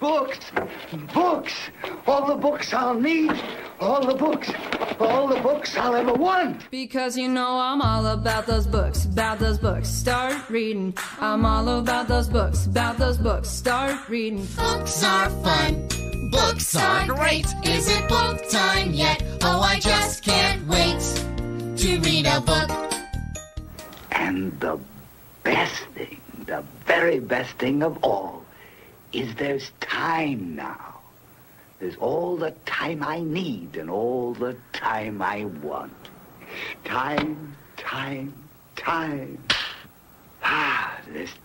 Books! Books! All the books I'll need! All the books! All the books I'll ever want! Because you know I'm all about those books, about those books, start reading. I'm all about those books, about those books, start reading. Books are fun! Books are great! Is it book time yet? Oh, I just can't wait to read a book. And the best thing, the very best thing of all, is there's time now. There's all the time I need and all the time I want. Time, time, time. Ah,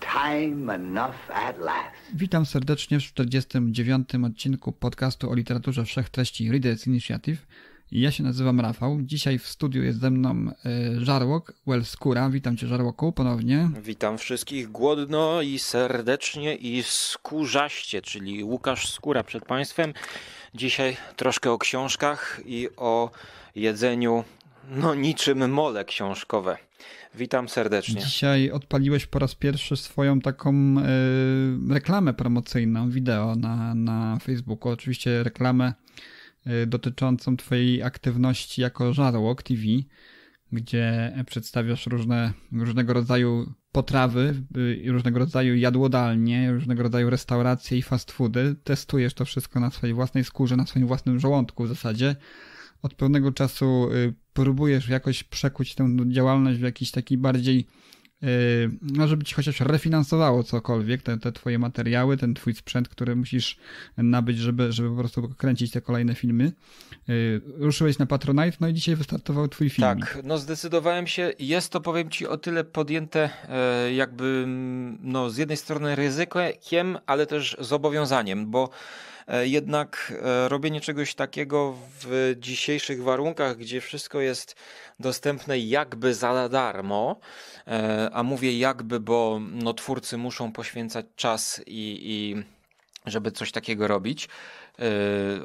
time enough at last. Witam serdecznie w 49. odcinku podcastu o literaturze wszechtreści Readers Initiative. Ja się nazywam Rafał. Dzisiaj w studiu jest ze mną e, Żarłok, Wellskóra. Witam cię, Żarłoku, ponownie. Witam wszystkich głodno i serdecznie i skórzaście, czyli Łukasz Skóra przed Państwem. Dzisiaj troszkę o książkach i o jedzeniu, no niczym mole książkowe. Witam serdecznie. Dzisiaj odpaliłeś po raz pierwszy swoją taką y, reklamę promocyjną, wideo na, na Facebooku. Oczywiście reklamę Y, dotyczącą Twojej aktywności jako żarłok TV, gdzie przedstawiasz różne, różnego rodzaju potrawy, y, różnego rodzaju jadłodalnie, różnego rodzaju restauracje i fast foody. Testujesz to wszystko na swojej własnej skórze, na swoim własnym żołądku w zasadzie. Od pewnego czasu y, próbujesz jakoś przekuć tę działalność w jakiś taki bardziej no yy, żeby ci chociaż refinansowało cokolwiek, te, te twoje materiały, ten twój sprzęt, który musisz nabyć, żeby, żeby po prostu kręcić te kolejne filmy. Yy, ruszyłeś na Patronite, no i dzisiaj wystartował twój film. Tak, no zdecydowałem się, jest to powiem ci o tyle podjęte yy, jakby no z jednej strony ryzykiem, ale też zobowiązaniem, bo E, jednak e, robienie czegoś takiego w dzisiejszych warunkach, gdzie wszystko jest dostępne jakby za darmo, e, a mówię jakby, bo no, twórcy muszą poświęcać czas i, i żeby coś takiego robić,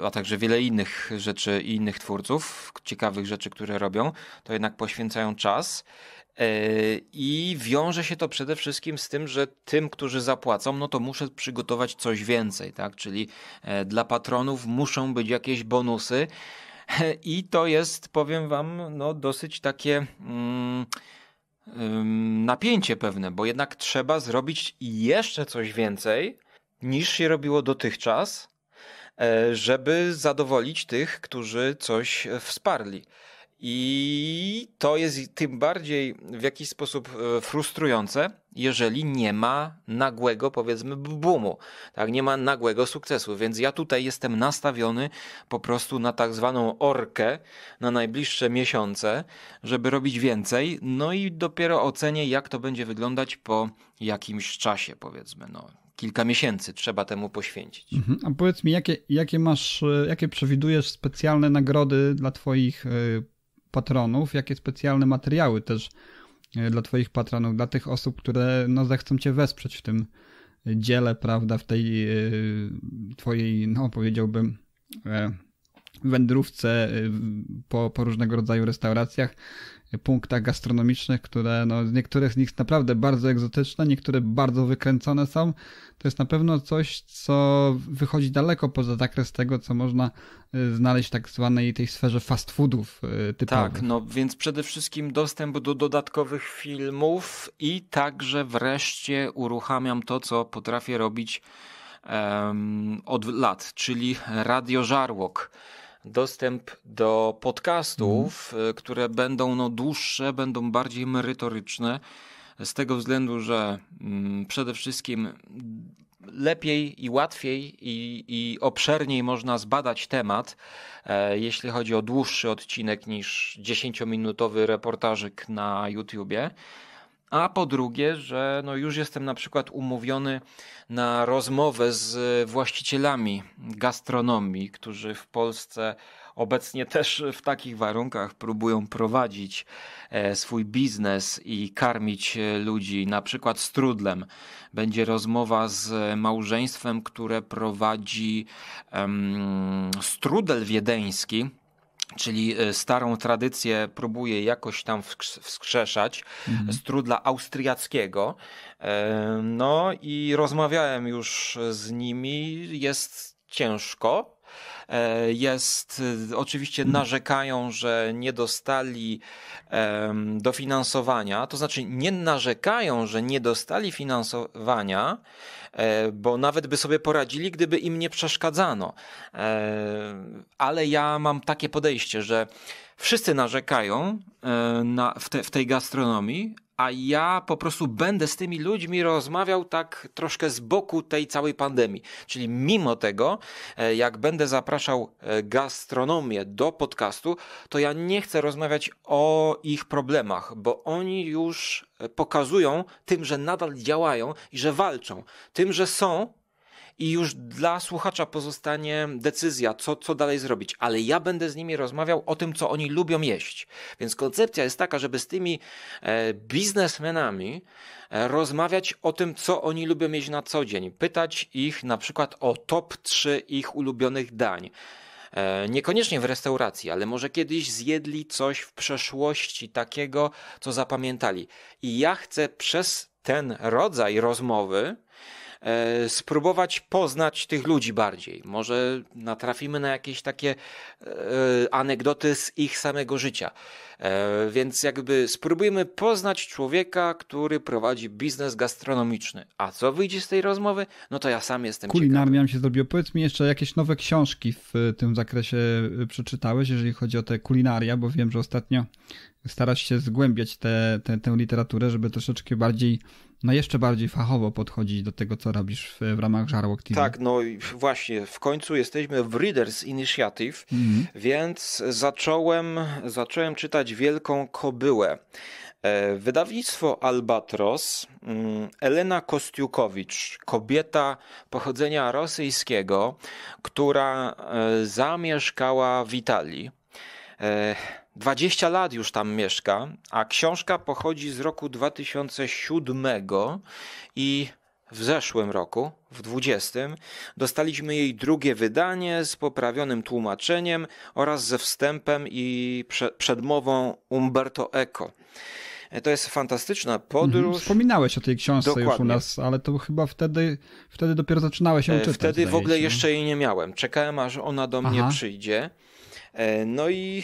a także wiele innych rzeczy i innych twórców, ciekawych rzeczy, które robią, to jednak poświęcają czas. E, I wiąże się to przede wszystkim z tym, że tym, którzy zapłacą, no to muszę przygotować coś więcej, tak? Czyli e, dla patronów muszą być jakieś bonusy. I to jest, powiem wam, no dosyć takie. Mm, napięcie pewne, bo jednak trzeba zrobić jeszcze coś więcej niż się robiło dotychczas, e, żeby zadowolić tych, którzy coś wsparli. I to jest tym bardziej w jakiś sposób e, frustrujące, jeżeli nie ma nagłego, powiedzmy, boomu, tak? nie ma nagłego sukcesu. Więc ja tutaj jestem nastawiony po prostu na tak zwaną orkę na najbliższe miesiące, żeby robić więcej. No i dopiero ocenię, jak to będzie wyglądać po jakimś czasie, powiedzmy. No, kilka miesięcy trzeba temu poświęcić. Mhm. A powiedz mi, jakie, jakie masz, e, jakie przewidujesz specjalne nagrody dla Twoich e, patronów, jakie specjalne materiały też e, dla Twoich patronów, dla tych osób, które no, zechcą Cię wesprzeć w tym dziele, prawda, w tej e, Twojej, no powiedziałbym, e, wędrówce po, po różnego rodzaju restauracjach punktach gastronomicznych, które no, niektóre z nich naprawdę bardzo egzotyczne, niektóre bardzo wykręcone są. To jest na pewno coś, co wychodzi daleko poza zakres tego, co można y, znaleźć w tak zwanej tej sferze fast foodów y, typowych. Tak, no więc przede wszystkim dostęp do dodatkowych filmów i także wreszcie uruchamiam to, co potrafię robić um, od lat, czyli radiożarłok. żarłok dostęp do podcastów, mm. które będą no, dłuższe, będą bardziej merytoryczne, z tego względu, że mm, przede wszystkim lepiej i łatwiej i, i, obszerniej można zbadać temat, e, jeśli chodzi o dłuższy odcinek niż 10-minutowy reportażyk na YouTubie a po drugie, że no już jestem na przykład umówiony na rozmowę z właścicielami gastronomii, którzy w Polsce obecnie też w takich warunkach próbują prowadzić e, swój biznes i karmić ludzi, na przykład strudlem. Będzie rozmowa z małżeństwem, które prowadzi um, strudel wiedeński czyli e, starą tradycję próbuje jakoś tam wskrzeszać, mhm. strudla austriackiego. E, no i rozmawiałem już z nimi, jest ciężko, E, jest, e, oczywiście narzekają, że nie dostali dofinansowania, to znaczy nie narzekają, że nie dostali finansowania, e, bo nawet by sobie poradzili, gdyby im nie przeszkadzano. Ale ja mam takie podejście, że Wszyscy narzekają e, na, w, te, w tej gastronomii, a ja po prostu będę z tymi ludźmi rozmawiał tak troszkę z boku tej całej pandemii. Czyli mimo tego, e, jak będę zapraszał e, gastronomię do podcastu, to ja nie chcę rozmawiać o ich problemach, bo oni już pokazują tym, że nadal działają i że walczą, tym, że są i już dla słuchacza pozostanie decyzja, co, co dalej zrobić, ale ja będę z nimi rozmawiał o tym, co oni lubią jeść. Więc koncepcja jest taka, żeby z tymi e, biznesmenami e, rozmawiać o tym, co oni lubią jeść na co dzień, pytać ich na przykład o top 3 ich ulubionych dań. E, niekoniecznie w restauracji, ale może kiedyś zjedli coś w przeszłości takiego, co zapamiętali. I ja chcę przez ten rodzaj rozmowy E, spróbować poznać tych ludzi bardziej. Może natrafimy na jakieś takie e, anegdoty z ich samego życia. E, więc jakby spróbujmy poznać człowieka, który prowadzi biznes gastronomiczny. A co wyjdzie z tej rozmowy? No to ja sam jestem Kulinarnie nam się zrobiło. Powiedz mi jeszcze, jakieś nowe książki w tym zakresie przeczytałeś, jeżeli chodzi o te kulinaria, bo wiem, że ostatnio starasz się zgłębiać te, te, tę literaturę, żeby troszeczkę bardziej no jeszcze bardziej fachowo podchodzić do tego, co robisz w, w ramach Żarłok TV. Tak, no właśnie, w końcu jesteśmy w Readers Initiative, mm. więc zacząłem, zacząłem czytać Wielką Kobyłę. E, wydawnictwo Albatros, mm, Elena Kostiukowicz, kobieta pochodzenia rosyjskiego, która e, zamieszkała w Italii. E, 20 lat już tam mieszka, a książka pochodzi z roku 2007 i w zeszłym roku, w 20, dostaliśmy jej drugie wydanie z poprawionym tłumaczeniem oraz ze wstępem i prze przedmową Umberto Eco. To jest fantastyczna podróż. Mhm, wspominałeś o tej książce Dokładnie. już u nas, ale to chyba wtedy, wtedy dopiero zaczynałeś ją e, czytać. Wtedy w ogóle się. jeszcze jej nie miałem. Czekałem, aż ona do Aha. mnie przyjdzie. E, no i,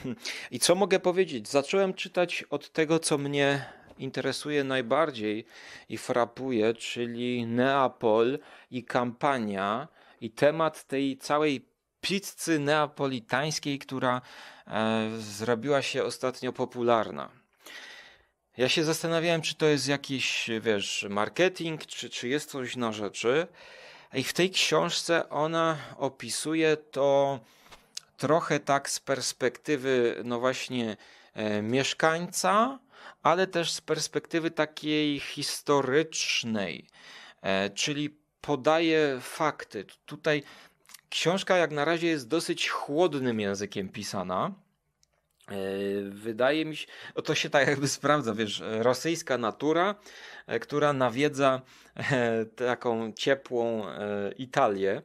i co mogę powiedzieć? Zacząłem czytać od tego, co mnie interesuje najbardziej i frapuje, czyli Neapol i kampania i temat tej całej pizzy neapolitańskiej, która e, zrobiła się ostatnio popularna. Ja się zastanawiałem, czy to jest jakiś, wiesz, marketing, czy, czy jest coś na rzeczy. I w tej książce ona opisuje to trochę tak z perspektywy, no właśnie, e, mieszkańca, ale też z perspektywy takiej historycznej, e, czyli podaje fakty. Tutaj książka jak na razie jest dosyć chłodnym językiem pisana. E, wydaje mi się, to się tak jakby sprawdza, wiesz, rosyjska natura, która nawiedza taką ciepłą Italię.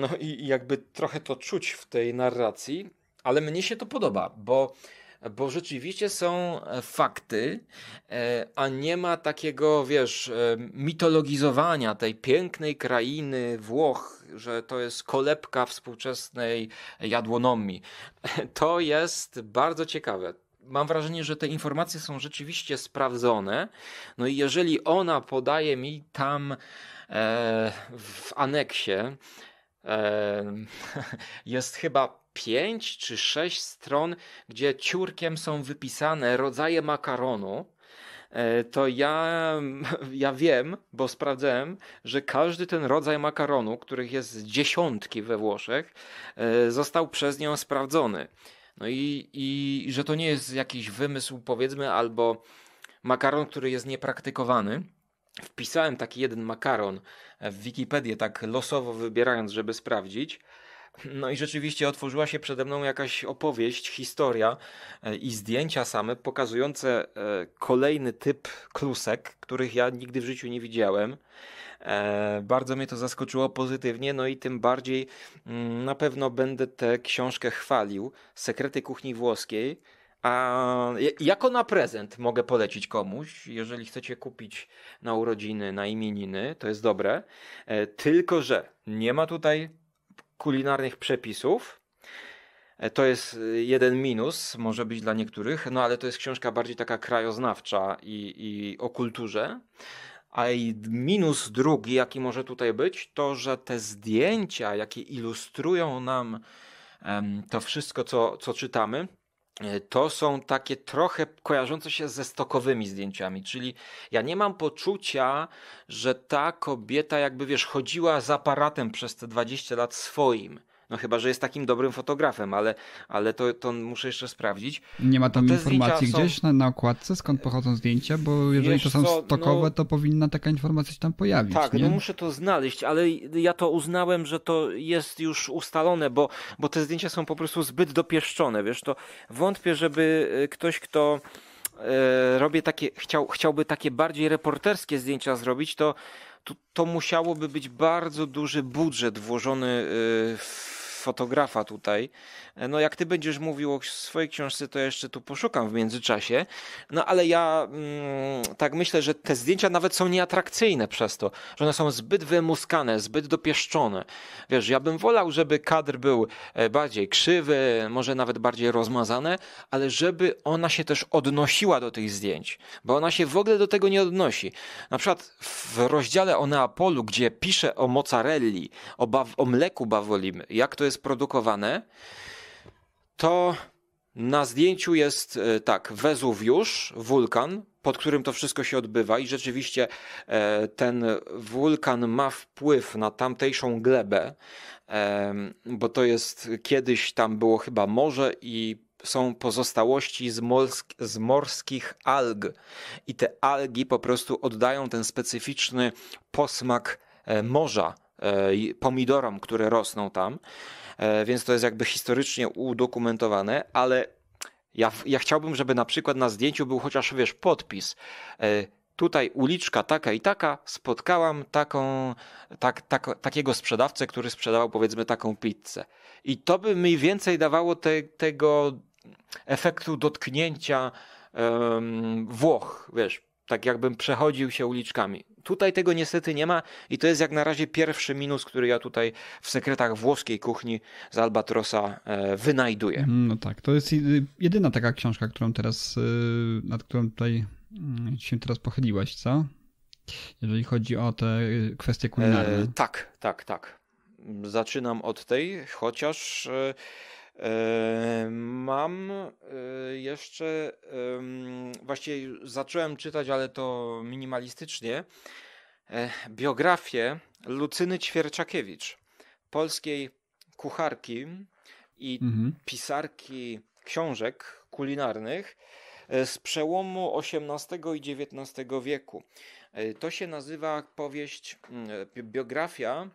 No i jakby trochę to czuć w tej narracji, ale mnie się to podoba, bo, bo rzeczywiście są e, fakty, e, a nie ma takiego, wiesz, e, mitologizowania tej pięknej krainy Włoch, że to jest kolebka współczesnej jadłonomii. To jest bardzo ciekawe mam wrażenie, że te informacje są rzeczywiście sprawdzone. No i jeżeli ona podaje mi tam e, w aneksie jest chyba pięć czy sześć stron, gdzie ciurkiem są wypisane rodzaje makaronu, e, to ja, ja wiem, bo sprawdzałem, że każdy ten rodzaj makaronu, których jest dziesiątki we Włoszech, e, został przez nią sprawdzony. No i, i że to nie jest jakiś wymysł, powiedzmy, albo makaron, który jest niepraktykowany wpisałem taki jeden makaron w Wikipedię, tak losowo wybierając, żeby sprawdzić. No i rzeczywiście otworzyła się przede mną jakaś opowieść, historia e, i zdjęcia same pokazujące e, kolejny typ klusek, których ja nigdy w życiu nie widziałem. E, bardzo mnie to zaskoczyło pozytywnie, no i tym bardziej mm, na pewno będę tę książkę chwalił. Sekrety kuchni włoskiej a jako na prezent mogę polecić komuś, jeżeli chcecie kupić na urodziny, na imieniny, to jest dobre. E, tylko, że nie ma tutaj kulinarnych przepisów. E, to jest e, jeden minus, może być dla niektórych, no ale to jest książka bardziej taka krajoznawcza i, i o kulturze. A minus drugi, jaki może tutaj być, to że te zdjęcia, jakie ilustrują nam to wszystko, co, co czytamy, E, to są takie trochę kojarzące się ze stokowymi zdjęciami, czyli ja nie mam poczucia, że ta kobieta jakby wiesz, chodziła z aparatem przez te 20 lat swoim. No chyba, że jest takim dobrym fotografem, ale, ale to, to muszę jeszcze sprawdzić. Nie ma tam no informacji gdzieś są... na, na okładce, skąd pochodzą zdjęcia, bo jeżeli Wiesz to są co, no- stokowe, no... to powinna taka informacja się tam pojawić. Tak, nie? no muszę to znaleźć, ale ja to uznałem, że to jest już ustalone, bo, bo te zdjęcia są po prostu zbyt dopieszczone. Wiesz, to wątpię, żeby e, ktoś, kto e, robię takie, chciał, chciałby takie bardziej reporterskie zdjęcia zrobić, to, to, to musiałoby być bardzo duży budżet włożony e, w fotografa tutaj. E, no jak ty będziesz mówił o swojej książce, to jeszcze tu poszukam w międzyczasie. No ale ja mm, tak myślę, że te zdjęcia nawet są nieatrakcyjne przez to, że one są zbyt wymuskane, zbyt dopieszczone. Wiesz, ja bym wolał, żeby kadr był e, bardziej krzywy, może nawet bardziej rozmazany, ale żeby ona się też odnosiła do tych zdjęć, bo ona się w ogóle do tego nie odnosi. Na przykład w rozdziale o Neapolu, gdzie pisze o mozzarelli, o, baw- o mleku bawolimy, jak to jest jest produkowane, to na zdjęciu jest e, tak, Wezuwiusz, wulkan, pod którym to wszystko się odbywa i rzeczywiście e, ten wulkan ma wpływ na tamtejszą glebę, bo to jest kiedyś tam było chyba morze i są pozostałości z, morsk, z, morskich alg. I te algi po prostu oddają ten specyficzny posmak e, morza E, pomidorom, które rosną tam, e, więc to jest jakby historycznie udokumentowane, ale ja, ja chciałbym, żeby na przykład na zdjęciu był chociaż, wiesz, podpis e, tutaj uliczka taka i taka, spotkałam taką, tak, tak, takiego sprzedawcę, który sprzedawał powiedzmy taką pizzę. I to by mniej więcej dawało te, tego efektu dotknięcia um, Włoch, wiesz, tak jakbym przechodził się uliczkami. Tutaj tego niestety nie ma i to jest jak na razie pierwszy minus, który ja tutaj w sekretach włoskiej kuchni z Albatrosa e, wynajduję. Mm, no tak, to jest jedyna taka książka, którą teraz, e, nad którą tutaj mm, się teraz pochyliłaś, co? Jeżeli chodzi o te e, kwestie kulinarne. E, tak, tak, tak. Zaczynam od tej, chociaż Mam y, jeszcze, właściwie zacząłem czytać, ale to minimalistycznie, e, biografię Lucyny Ćwierczakiewicz, polskiej kucharki i mhm. pisarki książek kulinarnych e, z przełomu XVIII i XIX wieku. E, to się nazywa powieść, mm, biografia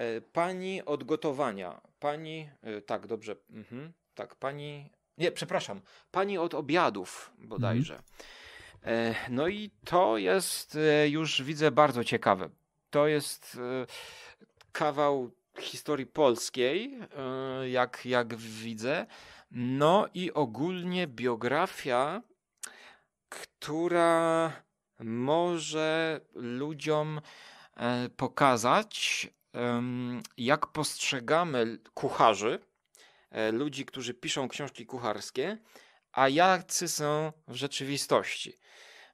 E, pani od gotowania. Pani, e, tak, dobrze. Mhm, tak, pani. Nie, przepraszam. Pani od obiadów bodajże. Mhm. No i to jest już widzę bardzo ciekawe. To jest kawał historii polskiej, jak, jak widzę. No i ogólnie biografia, która może ludziom pokazać, jak postrzegamy kucharzy, e, ludzi, którzy piszą książki kucharskie, a jacy są w rzeczywistości.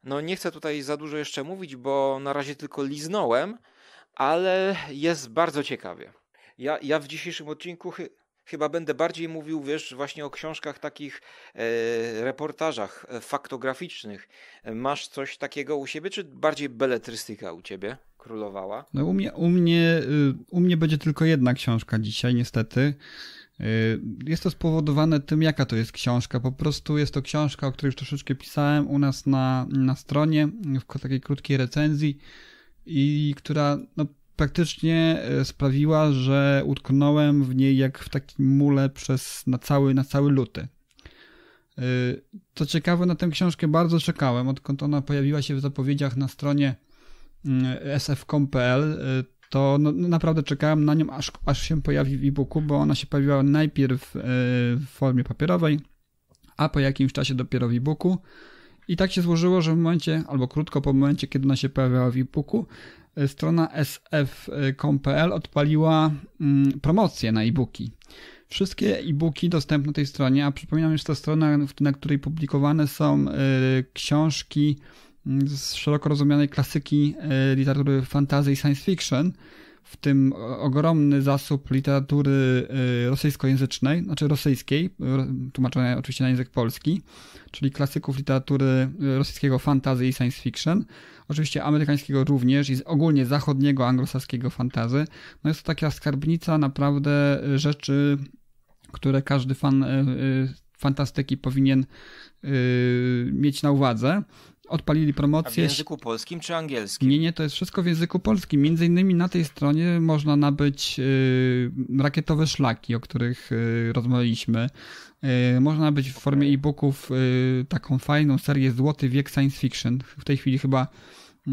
No nie chcę tutaj za dużo jeszcze mówić, bo na razie tylko liznąłem, ale jest bardzo ciekawie. Ja, ja w dzisiejszym odcinku chy, chyba będę bardziej mówił, wiesz, właśnie o książkach takich, e, reportażach e, faktograficznych. Masz coś takiego u siebie, czy bardziej beletrystyka u ciebie? królowała? No u mnie, u mnie, y, u mnie będzie tylko jedna książka dzisiaj, niestety. Y, jest to spowodowane tym, jaka to jest książka. Po prostu jest to książka, o której już troszeczkę pisałem u nas na, na stronie, w takiej krótkiej recenzji, i która no, praktycznie y, sprawiła, że utknąłem w niej jak w takim mule przez na cały, na cały luty. Co ciekawe, na tę książkę bardzo czekałem, odkąd ona pojawiła się w zapowiedziach na stronie Y, sfcom.pl, y, to no, no, naprawdę czekałem na nią, aż, aż się pojawi w e-booku, bo ona się pojawiła najpierw y, w formie papierowej, a po jakimś czasie dopiero w e-booku. I tak się złożyło, że w momencie, albo krótko po momencie, kiedy ona się pojawiała w e-booku, strona sf.com.pl odpaliła mm, promocję na e-booki. Wszystkie e-booki dostępne na tej stronie, a przypominam, że to strona, na której publikowane są książki z szeroko rozumianej klasyki e, literatury fantazy i science fiction, w tym ogromny zasób literatury e, rosyjskojęzycznej, znaczy rosyjskiej, tłumaczonej oczywiście na język polski, czyli klasyków literatury e, rosyjskiego fantazy i science fiction, oczywiście amerykańskiego również i ogólnie zachodniego anglosaskiego fantazy. No jest to taka skarbnica naprawdę rzeczy, które każdy fan fantastyki powinien mieć na uwadze odpalili promocję. A w języku polskim czy angielskim? Nie, nie, to jest wszystko w języku polskim. Między innymi na tej stronie można nabyć y, rakietowe szlaki, o których y, rozmawialiśmy. Y, można być w formie e-booków y, taką fajną serię Złoty Wiek Science Fiction. W tej chwili chyba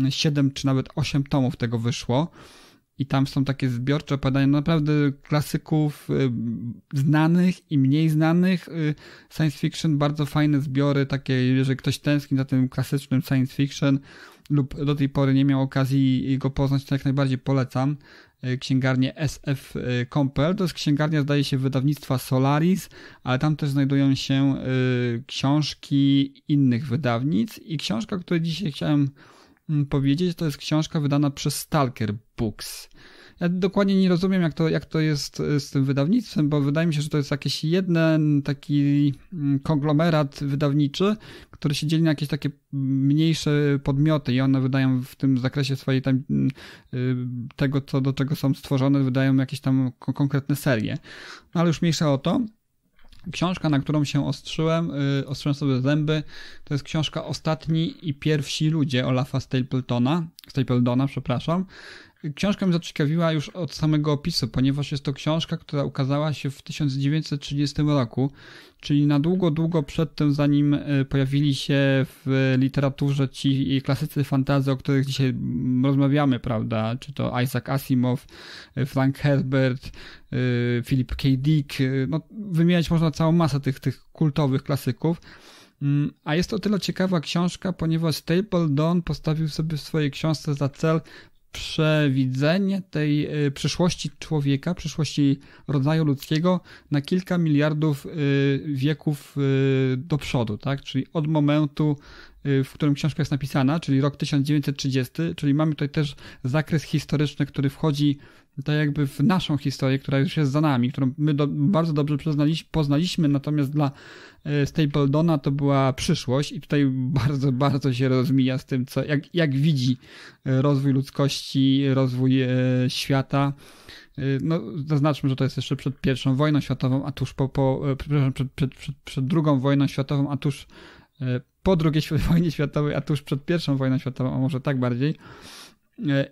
7 mm, czy nawet 8 tomów tego wyszło i tam są takie zbiorcze opowiadania naprawdę klasyków y, znanych i mniej znanych y, science fiction, bardzo fajne zbiory takie, jeżeli ktoś tęskni za tym klasycznym science fiction lub do tej pory nie miał okazji go poznać, to jak najbardziej polecam y, księgarnię SF Compel. To jest księgarnia, zdaje się, wydawnictwa Solaris, ale tam też znajdują się książki innych wydawnic i książka, której dzisiaj chciałem powiedzieć. To jest książka wydana przez Stalker Books. Ja dokładnie nie rozumiem, jak to, jak to jest e, z tym wydawnictwem, bo wydaje mi się, że to jest jakiś jeden taki konglomerat wydawniczy, który się dzieli na jakieś takie mniejsze podmioty i one wydają w tym zakresie swojej tam, e, tego, co, do czego są stworzone, wydają jakieś tam konkretne serie. No ale już mniejsza o to. Książka, na którą się ostrzyłem, yy, ostrzyłem sobie zęby, to jest książka Ostatni i Pierwsi Ludzie Olafa Stapletona, Stapledona, przepraszam. Książka mnie zaciekawiła już od samego opisu, ponieważ jest to książka, która ukazała się w 1930 roku, czyli na długo, długo przedtem, zanim e, pojawili się w literaturze ci klasycy fantazy, o których dzisiaj rozmawiamy, prawda? Czy to Isaac Asimov, e, Frank Herbert, e, Philip K. Dick. No, wymieniać można całą masę tych, tych kultowych klasyków. Mm, a jest to tyle ciekawa książka, ponieważ Staple Dawn postawił sobie w swojej książce za cel przewidzenie tej e, przyszłości człowieka, przyszłości rodzaju ludzkiego na kilka miliardów e, wieków e, do przodu, tak? Czyli od momentu, w którym książka jest napisana, czyli rok 1930, czyli mamy tutaj też zakres historyczny, który wchodzi to jakby w naszą historię, która już jest za nami, którą my do, bardzo dobrze poznaliśmy, natomiast dla e, Stapledona to była przyszłość i tutaj bardzo, bardzo się rozmija z tym, co, jak, jak widzi e, rozwój ludzkości, rozwój e, świata. No, zaznaczmy, że to jest jeszcze przed pierwszą wojną światową, a tuż po, po przepraszam, przed, przed, przed, przed drugą wojną światową, a tuż po drugiej wojnie światowej, a tuż przed pierwszą wojną światową, a może tak bardziej.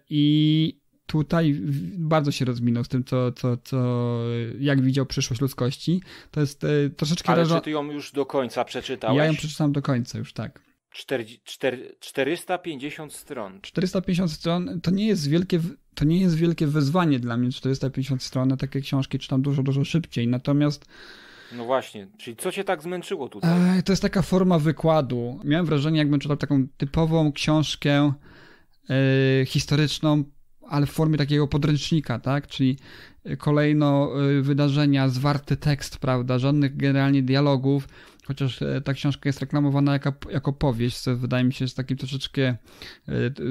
I, tutaj bardzo się rozminął z tym, co, co, co jak widział przyszłość ludzkości. To jest e, troszeczkę... Ale rażo... czy ty ją już do końca przeczytałeś? Ja ją przeczytałem do końca już, tak. 450 stron. 450 stron to nie jest wielkie, to nie jest wielkie wyzwanie dla mnie, 450 stron, na takie książki czytam dużo, dużo szybciej, natomiast no właśnie, czyli co cię tak zmęczyło tutaj? E, to jest taka forma wykładu. Miałem wrażenie, jakbym czytał taką typową książkę e, historyczną ale w formie takiego podręcznika, tak? Czyli y, kolejno y, wydarzenia, zwarty tekst, prawda? Żadnych generalnie dialogów, chociaż e, ta książka jest reklamowana jako, jako powieść, co wydaje mi się, z takim troszeczkę e,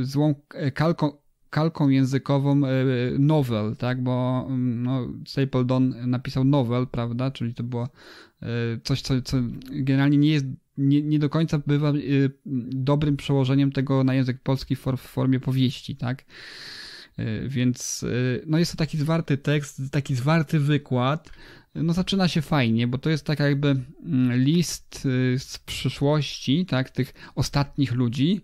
złą e, kalką, kalką językową novel, tak, bo mm, no, Stapledon napisał novel, prawda, czyli to było coś, co, co generalnie nie jest nie, nie, do końca bywa dobrym przełożeniem tego na język polski w formie powieści, tak? Y, więc y, no jest to taki zwarty tekst, taki zwarty wykład. No zaczyna się fajnie, bo to jest tak jakby mm, list y, z przyszłości, tak, tych ostatnich ludzi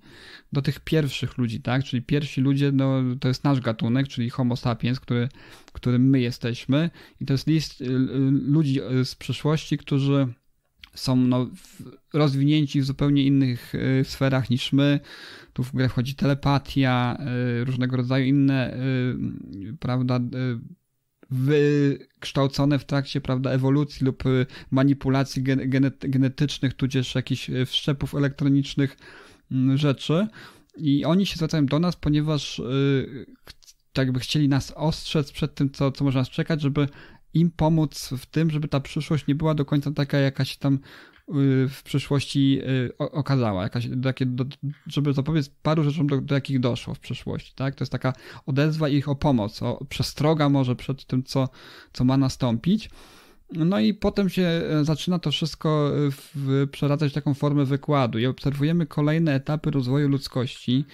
do tych pierwszych ludzi, tak, czyli pierwsi ludzie, no to jest nasz gatunek, czyli homo sapiens, który, którym my jesteśmy i to jest list ludzi z przyszłości, którzy są no, rozwinięci w zupełnie innych sferach niż my, tu w grę wchodzi telepatia, y, różnego rodzaju inne, y, prawda, y, wykształcone w trakcie prawda, ewolucji lub manipulacji genetycznych, tudzież jakichś wszczepów elektronicznych mm, rzeczy. I oni się zwracają do nas, ponieważ tak jakby chcieli nas ostrzec przed tym, co, co może nas czekać, żeby im pomóc w tym, żeby ta przyszłość nie była do końca taka jakaś tam Y, w przyszłości y, okazała, jakaś, takie, żeby zapobiec paru rzeczom, do, do, jakich doszło w przyszłości. Tak? To jest taka odezwa ich o pomoc, o przestroga może przed tym, co, co ma nastąpić. No i potem się e, zaczyna to wszystko e, w, przeradzać taką formę wykładu i obserwujemy kolejne etapy rozwoju ludzkości.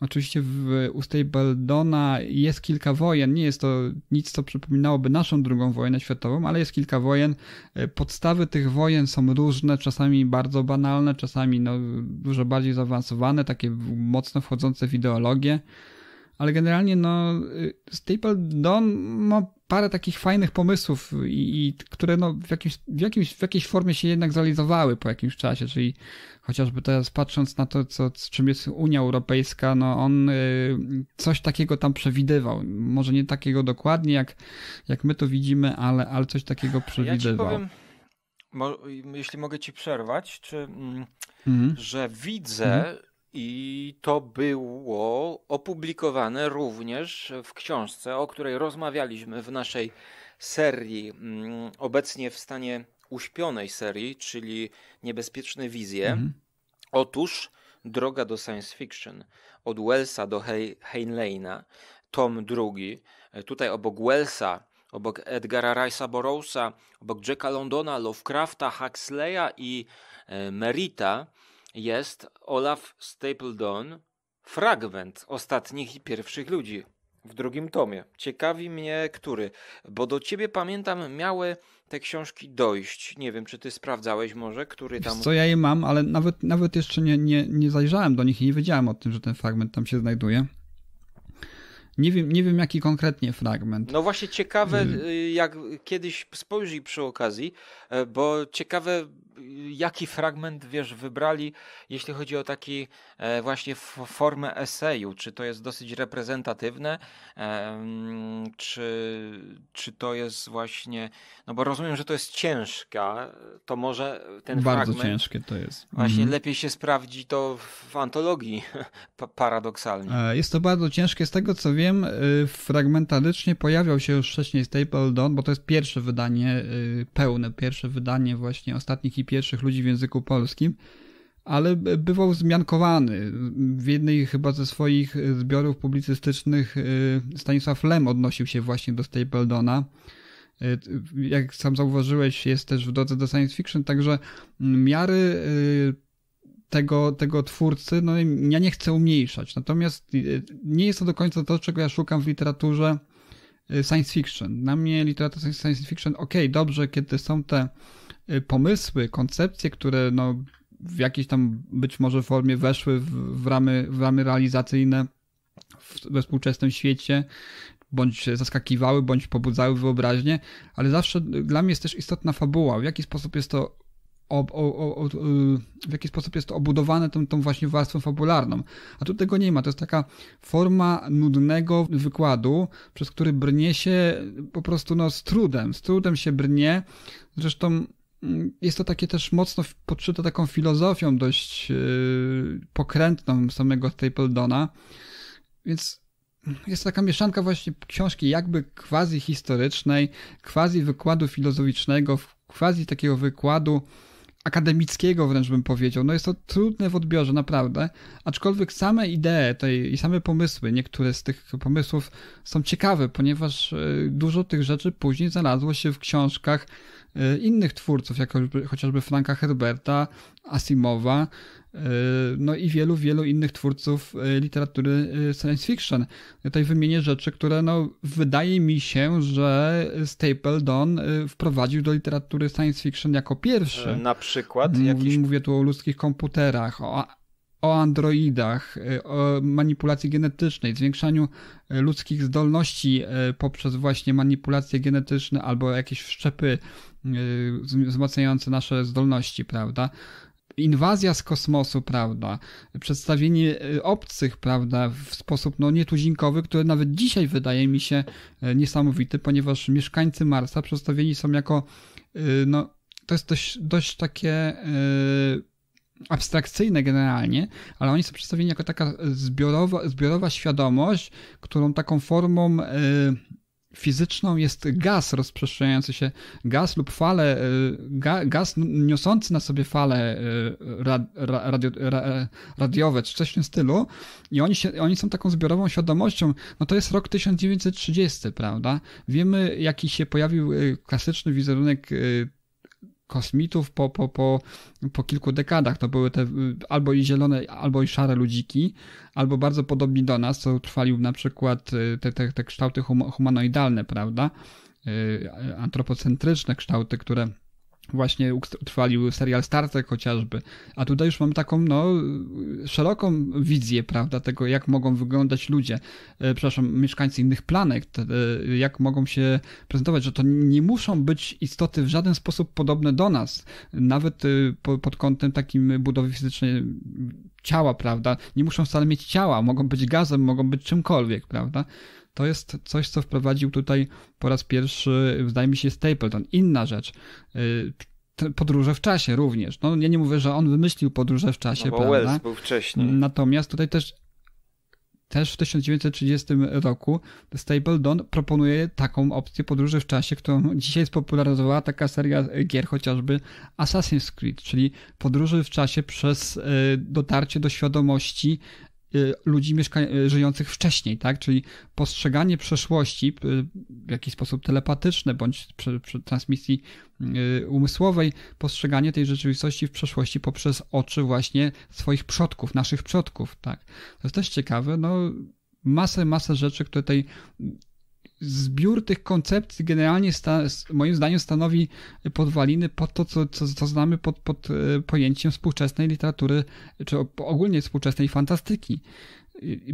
Oczywiście w ustej Baldona jest kilka wojen, nie jest to nic, co przypominałoby naszą drugą wojnę światową, ale jest kilka wojen. E, podstawy tych wojen są różne, czasami bardzo banalne, czasami no, dużo bardziej zaawansowane, takie mocno wchodzące w ideologię ale generalnie no y, Staple Don ma parę takich fajnych pomysłów, i, i które no w, jakimś, w, jakimś, w jakiejś formie się jednak zrealizowały po jakimś czasie, czyli chociażby teraz patrząc na to, co, czym jest Unia Europejska, no on y, coś takiego tam przewidywał. Może nie takiego dokładnie, jak, jak my to widzimy, ale, ale coś takiego przewidywał. Ja powiem, mo, jeśli mogę ci przerwać, czy, mm, mhm. że widzę, mhm. I to było opublikowane również w książce, o której rozmawialiśmy w naszej serii, mm, obecnie w stanie uśpionej serii, czyli Niebezpieczne Wizje. Mhm. Otóż Droga do Science Fiction od Wellsa do He Heinleina, tom drugi. Tutaj obok Wellsa, obok Edgara Rice'a Burroughsa, obok Jacka Londona, Lovecrafta, Huxleya i e, Merita jest Olaf Stapledon Fragment Ostatnich i Pierwszych Ludzi w drugim tomie. Ciekawi mnie, który, bo do ciebie pamiętam, miały te książki dojść. Nie wiem, czy ty sprawdzałeś może, który tam. Wiesz co ja je mam, ale nawet, nawet jeszcze nie, nie, nie zajrzałem do nich i nie wiedziałem o tym, że ten fragment tam się znajduje. Nie wiem, nie wiem jaki konkretnie fragment. No właśnie ciekawe, y- y, jak kiedyś spojrzyj przy okazji, y, bo ciekawe jaki fragment, wiesz, wybrali, jeśli chodzi o taki e, właśnie formę eseju? Czy to jest dosyć reprezentatywne? E, mm, czy, czy to jest właśnie, no bo rozumiem, że to jest ciężka, to może ten Bardzo fragment... Bardzo ciężkie to jest. Właśnie mhm. lepiej się sprawdzi to w antologii, paradoksalnie. E, jest to bardzo ciężkie. Z tego co wiem, y, fragmentarycznie pojawiał się już wcześniej Staple Dawn, bo to jest pierwsze wydanie y, pełne, pierwsze wydanie właśnie ostatnich i pierwszych ludzi w języku polskim, ale bywał zmiankowany. W jednej chyba ze swoich zbiorów publicystycznych y, Stanisław Lem odnosił się właśnie do Stapledona. Y, jak sam zauważyłeś, jest też w drodze do science fiction, także mm, miary y, tego, tego twórcy, no ja nie chcę umniejszać. Natomiast nie jest to do końca to, czego ja szukam w literaturze science fiction. Na mnie literatura science fiction, okej, okay, dobrze, kiedy są te pomysły, koncepcje, które no, w jakiejś tam być może formie weszły w, w, ramy, w ramy realizacyjne w, we współczesnym świecie, bądź zaskakiwały, bądź pobudzały wyobraźnię, ale zawsze dla mnie jest też istotna fabuła, w jaki sposób jest to o, o, o, w jaki sposób jest to obudowane tą, tą właśnie warstwą fabularną. A tu tego nie ma. To jest taka forma nudnego wykładu, przez który brnie się po prostu no, z trudem. Z trudem się brnie. Zresztą Mm, jest to takie też mocno podszyte taką filozofią dość yy, pokrętną samego Stapledona, więc jest taka mieszanka właśnie książki jakby quasi historycznej, quasi wykładu filozoficznego, quasi takiego wykładu akademickiego wręcz bym powiedział. No jest to trudne w odbiorze, naprawdę. Aczkolwiek same idee tej, i same pomysły, niektóre z tych pomysłów są ciekawe, ponieważ yy, dużo tych rzeczy później znalazło się w książkach Y, innych twórców, jak chociażby Franka Herberta, Asimowa, y, no i wielu, wielu innych twórców y, literatury science fiction. Ja tutaj wymienię rzeczy, które no, wydaje mi się, że Stapledon wprowadził do literatury science fiction jako pierwszy. Na przykład? Mówi, jakiś... Mówię tu o ludzkich komputerach, o o androidach, e, o manipulacji genetycznej, zwiększaniu e, ludzkich zdolności e, poprzez właśnie manipulacje genetyczne albo jakieś wszczepy wzmacniające nasze zdolności, prawda? Inwazja z kosmosu, prawda? Przedstawienie obcych, prawda? W sposób no, nietuzinkowy, który nawet dzisiaj wydaje mi się niesamowity, ponieważ mieszkańcy Marsa przedstawieni są jako no, to jest dość, dość takie yy, abstrakcyjne generalnie, ale oni są przedstawieni jako taka zbiorowa, zbiorowa świadomość, którą taką formą y, fizyczną jest gaz rozprzestrzeniający się, gaz lub fale, y, ga, gaz niosący na sobie fale y, radio, radiowe czy coś w tym stylu i oni, się, oni są taką zbiorową świadomością, no to jest rok 1930, prawda? Wiemy, jaki się pojawił klasyczny wizerunek kosmitów po, po, po, po kilku dekadach. To były te y, albo i zielone, albo i szare ludziki, albo bardzo podobni do nas, co trwali na przykład y, te, te, te kształty humanoidalne, prawda? Y, antropocentryczne kształty, które właśnie utrwalił serial Star Trek chociażby, a tutaj już mam taką, no, szeroką wizję, prawda, tego, jak mogą wyglądać ludzie, e, przepraszam, mieszkańcy innych planet, e, jak mogą się prezentować, że to nie muszą być istoty w żaden sposób podobne do nas, nawet e, pod kątem takim budowy fizycznej ciała, prawda, nie muszą wcale mieć ciała, mogą być gazem, mogą być czymkolwiek, prawda, to jest coś, co wprowadził tutaj po raz pierwszy, wydaje mi się, Stapleton. Inna rzecz y, podróże w czasie również. No, ja nie mówię, że on wymyślił podróże w czasie, no bo prawda? Wells był wcześniej. Natomiast tutaj też też w 1930 roku Stapledon proponuje taką opcję podróży w czasie, którą dzisiaj spopularyzowała taka seria gier chociażby Assassin's Creed, czyli podróży w czasie przez y, dotarcie do świadomości Y, ludzi mieszka- y, żyjących wcześniej, tak? Czyli postrzeganie przeszłości y, w jakiś sposób telepatyczny bądź przy, przy transmisji umysłowej, postrzeganie tej rzeczywistości w przeszłości poprzez oczy właśnie swoich przodków, naszych przodków, tak? To jest też ciekawe, no masę, masę rzeczy, które tej zbiór tych koncepcji generalnie sta, moim zdaniem stanowi podwaliny pod to, co, co, co znamy pod, pod e, pojęciem współczesnej literatury, czy ogólnie współczesnej fantastyki.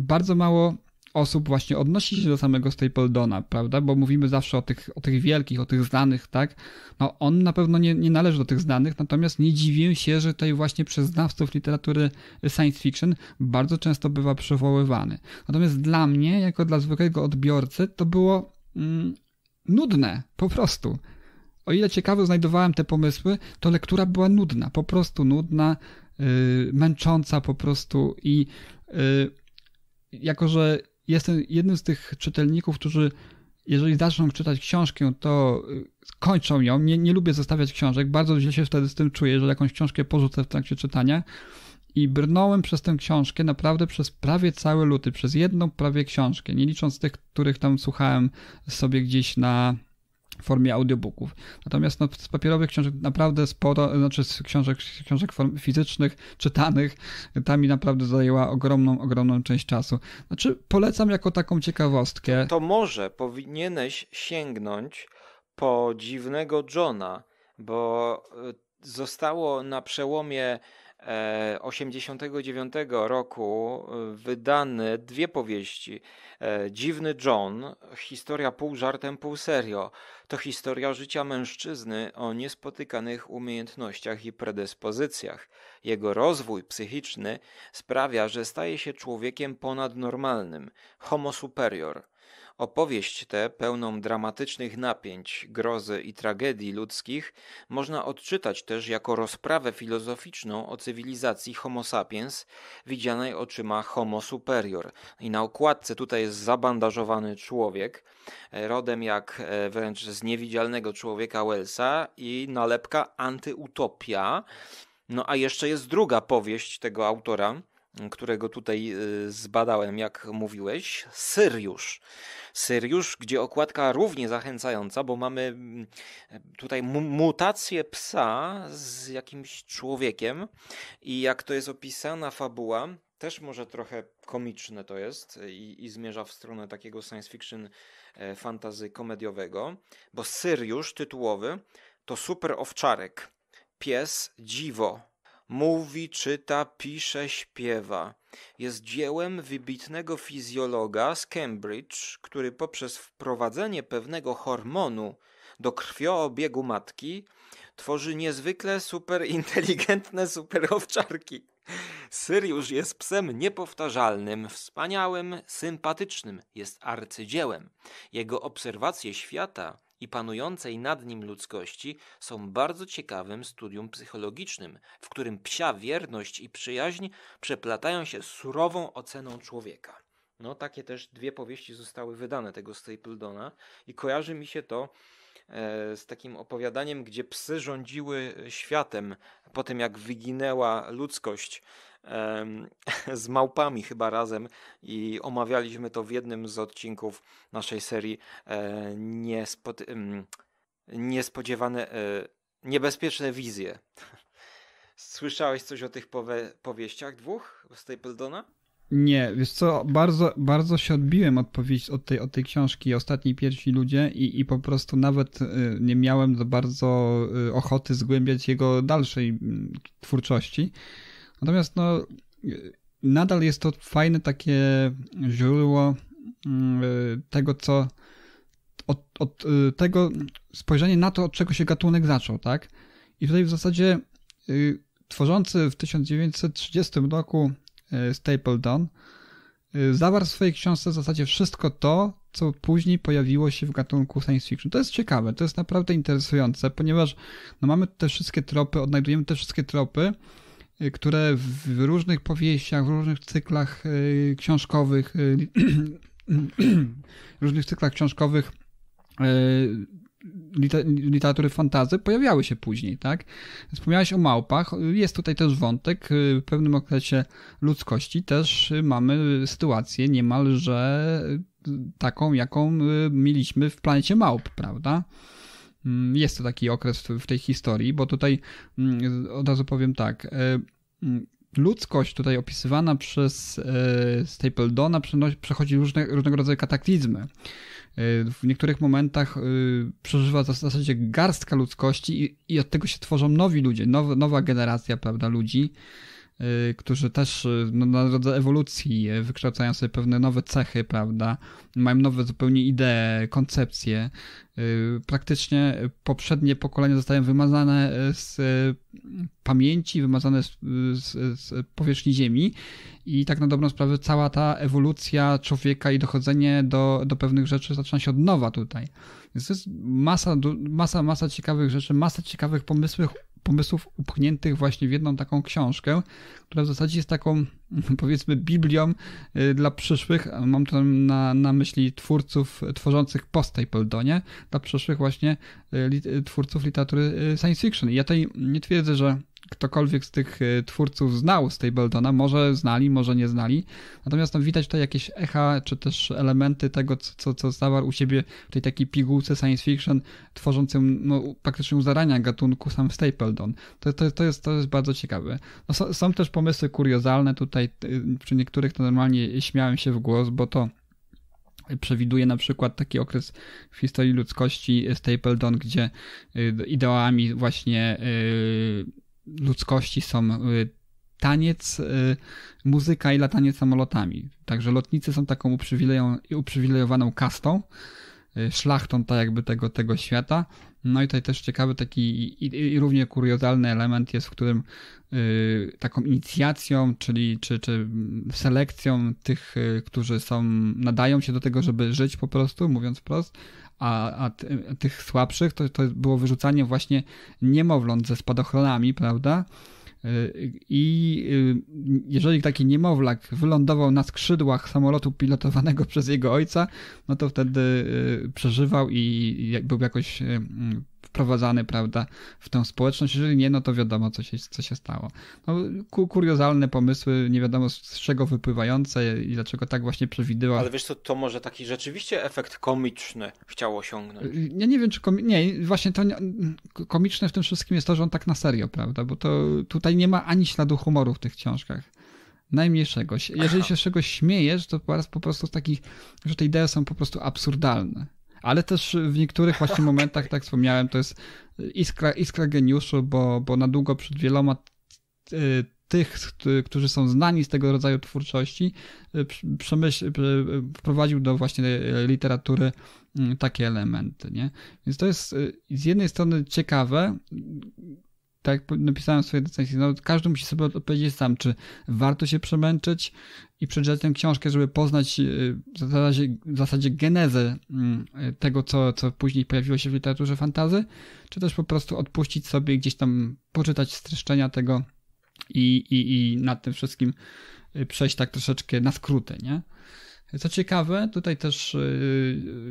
Bardzo mało osób właśnie odnosi się do samego Stapledona, prawda? Bo mówimy zawsze o tych, o tych wielkich, o tych znanych, tak? No on na pewno nie, nie należy do tych znanych, natomiast nie dziwię się, że tutaj właśnie przez znawców literatury science fiction bardzo często bywa przywoływany. Natomiast dla mnie, jako dla zwykłego odbiorcy, to było mm, nudne, po prostu. O ile ciekawe znajdowałem te pomysły, to lektura była nudna, po prostu nudna, yy, męcząca po prostu i... Yy, jako że jestem jednym z tych czytelników, którzy jeżeli zaczną czytać książkę, to y, kończą ją. Nie, nie lubię zostawiać książek. Bardzo źle się wtedy z tym czuję, że jakąś książkę porzucę w trakcie czytania. I brnąłem przez tę książkę naprawdę przez prawie cały luty, przez jedną prawie książkę, nie licząc tych, których tam słuchałem sobie gdzieś na, w formie audiobooków. Natomiast no, z papierowych książek naprawdę sporo, znaczy z książek, książek fizycznych, czytanych, ta mi naprawdę zajęła ogromną, ogromną część czasu. Znaczy polecam jako taką ciekawostkę. To może powinieneś sięgnąć po dziwnego Johna, bo y, zostało na przełomie 89 e, roku e, wydane dwie powieści. E, Dziwny John, historia pół żartem, pół serio. To historia życia mężczyzny o niespotykanych umiejętnościach i predyspozycjach. Jego rozwój psychiczny sprawia, że staje się człowiekiem ponadnormalnym, homo superior – Opowieść tę, pełną dramatycznych napięć, grozy i tragedii ludzkich, można odczytać też jako rozprawę filozoficzną o cywilizacji Homo sapiens, widzianej oczyma Homo superior. I na okładce tutaj jest zabandażowany człowiek, e, rodem jak e, wręcz z niewidzialnego człowieka Wellsa i nalepka antyutopia. No a jeszcze jest druga powieść tego autora – którego tutaj y, zbadałem, jak mówiłeś, Syriusz. Syriusz, gdzie okładka równie zachęcająca, bo mamy mm, tutaj mutację psa z jakimś człowiekiem i jak to jest opisana fabuła, też może trochę komiczne to jest i, i zmierza w stronę takiego science fiction e, fantazy komediowego, bo Syriusz tytułowy to super owczarek, pies dziwo, mówi, czyta, pisze, śpiewa. Jest dziełem wybitnego fizjologa z Cambridge, który poprzez wprowadzenie pewnego hormonu do krwioobiegu matki tworzy niezwykle superinteligentne superowczarki. Syriusz jest psem niepowtarzalnym, wspaniałym, sympatycznym, jest arcydziełem. Jego obserwacje świata i panującej nad nim ludzkości są bardzo ciekawym studium psychologicznym, w którym psia wierność i przyjaźń przeplatają się z surową oceną człowieka. No, takie też dwie powieści zostały wydane tego Stapledona i kojarzy mi się to e, z takim opowiadaniem, gdzie psy rządziły światem po tym, jak wyginęła ludzkość z małpami chyba razem i omawialiśmy to w jednym z odcinków naszej serii e, niespodziewane, e, niebezpieczne wizje. Słyszałeś coś o tych powie powieściach dwóch Stapledona? Nie, wiesz co, bardzo, bardzo się odbiłem powieści, od tej, od tej książki Ostatni Pierwsi Ludzie i, i po prostu nawet e, nie miałem za bardzo ochoty zgłębiać jego dalszej mm, twórczości. Natomiast no, nadal jest to fajne takie źródło mm, tego, co od, od tego spojrzenie na to, od czego się gatunek zaczął, tak? I tutaj w zasadzie y, tworzący w 1930 roku y, Stapledon y, zawarł w swojej książce w zasadzie wszystko to, co później pojawiło się w gatunku science fiction. To jest ciekawe, to jest naprawdę interesujące, ponieważ no, mamy te wszystkie tropy, odnajdujemy te wszystkie tropy, Y, które w różnych powieściach, w różnych cyklach y, książkowych, y, różnych cyklach książkowych literatury fantazy pojawiały się później, tak? Wspomniałeś o małpach, jest tutaj też wątek, w pewnym okresie ludzkości też mamy sytuację niemalże taką, jaką mieliśmy w planecie małp, prawda? Mm, jest to taki okres w tej historii, bo tutaj mm, od razu powiem tak e, mm, ludzkość tutaj opisywana przez e, Stapledona przechodzi różne, różnego rodzaju kataklizmy. E, w niektórych momentach przeżywa w zasadzie garstka ludzkości i, i od tego się tworzą nowi ludzie, now, nowa generacja prawda, ludzi. Y, którzy też y, no, na drodze ewolucji y, wykształcają sobie pewne nowe cechy, prawda? Mają nowe zupełnie idee, koncepcje. Praktycznie poprzednie pokolenia zostają wymazane z pamięci, wymazane z, z, z powierzchni Ziemi i tak na dobrą sprawę cała ta ewolucja człowieka i dochodzenie do, do pewnych rzeczy zaczyna się od nowa tutaj. Więc jest masa, masa, masa ciekawych rzeczy, masa ciekawych pomysłów, pomysłów upchniętych właśnie w jedną taką książkę, która w zasadzie jest taką, powiedzmy, Biblią y, dla przyszłych, mam to na, na myśli twórców tworzących po Donie, dla przyszłych właśnie y, twórców literatury y, science fiction. Ja tutaj nie twierdzę, że ktokolwiek z tych y, twórców znał Stapletona, może znali, może nie znali. Natomiast no, widać tutaj jakieś echa, czy też elementy tego, co, co, co zawarł u siebie w tej takiej pigułce science fiction, tworzącym no, praktycznie u zarania gatunku sam Stapleton. To, to, to, jest, to jest bardzo ciekawe. No, są, są też pomysły kuriozalne tutaj, y, przy niektórych to normalnie śmiałem się w głos, bo to przewiduje na przykład taki okres w historii ludzkości Stapledon, gdzie y, ideałami właśnie ludzkości są y, taniec, y, muzyka i latanie samolotami. Także lotnicy są taką uprzywilejowaną kastą, y, szlachtą tak jakby tego, tego świata. No i tutaj też ciekawy taki i, i równie kuriozalny element jest, w którym y, taką inicjacją, czyli czy, czy selekcją tych, y, którzy są, nadają się do tego, żeby żyć po prostu, mówiąc wprost, a, a, a tych słabszych to, to było wyrzucanie właśnie niemowląt ze spadochronami, prawda? Y, I y, jeżeli taki niemowlak wylądował na skrzydłach samolotu pilotowanego przez jego ojca, no to wtedy y, przeżywał i był jakoś wprowadzany, prawda, w tą społeczność. Jeżeli nie, no to wiadomo, co się, co się stało. No, kuriozalne pomysły, nie wiadomo z czego wypływające i dlaczego tak właśnie przewidywał. Ale wiesz co, to może taki rzeczywiście efekt komiczny chciał osiągnąć. Ja nie wiem, czy komi- nie, właśnie to nie... komiczne w tym wszystkim jest to, że on tak na serio, prawda, bo to tutaj nie ma ani śladu humoru w tych książkach najmniejszego. Jeżeli Aha. się z czegoś śmiejesz, to po, po prostu z takich, że te idee są po prostu absurdalne ale też w niektórych właśnie momentach, tak wspomniałem, to jest iskra, iskra geniuszu, bo, bo na długo przed wieloma e, tych, którzy są znani z tego rodzaju twórczości, e, przemyśl, e, wprowadził do właśnie literatury mm, takie elementy, nie? Więc to jest z jednej strony ciekawe, tak jak napisałem w swojej no, każdy musi sobie odpowiedzieć sam, czy warto się przemęczyć i przeczytać tę książkę, żeby poznać y, w zasadzie, w zasadzie genezę mm, y, tego, co, co później pojawiło się w literaturze fantazy, czy też po prostu odpuścić sobie gdzieś tam, poczytać streszczenia tego i, i, i nad tym wszystkim y, przejść tak troszeczkę na skróty, nie? Co ciekawe, tutaj też y,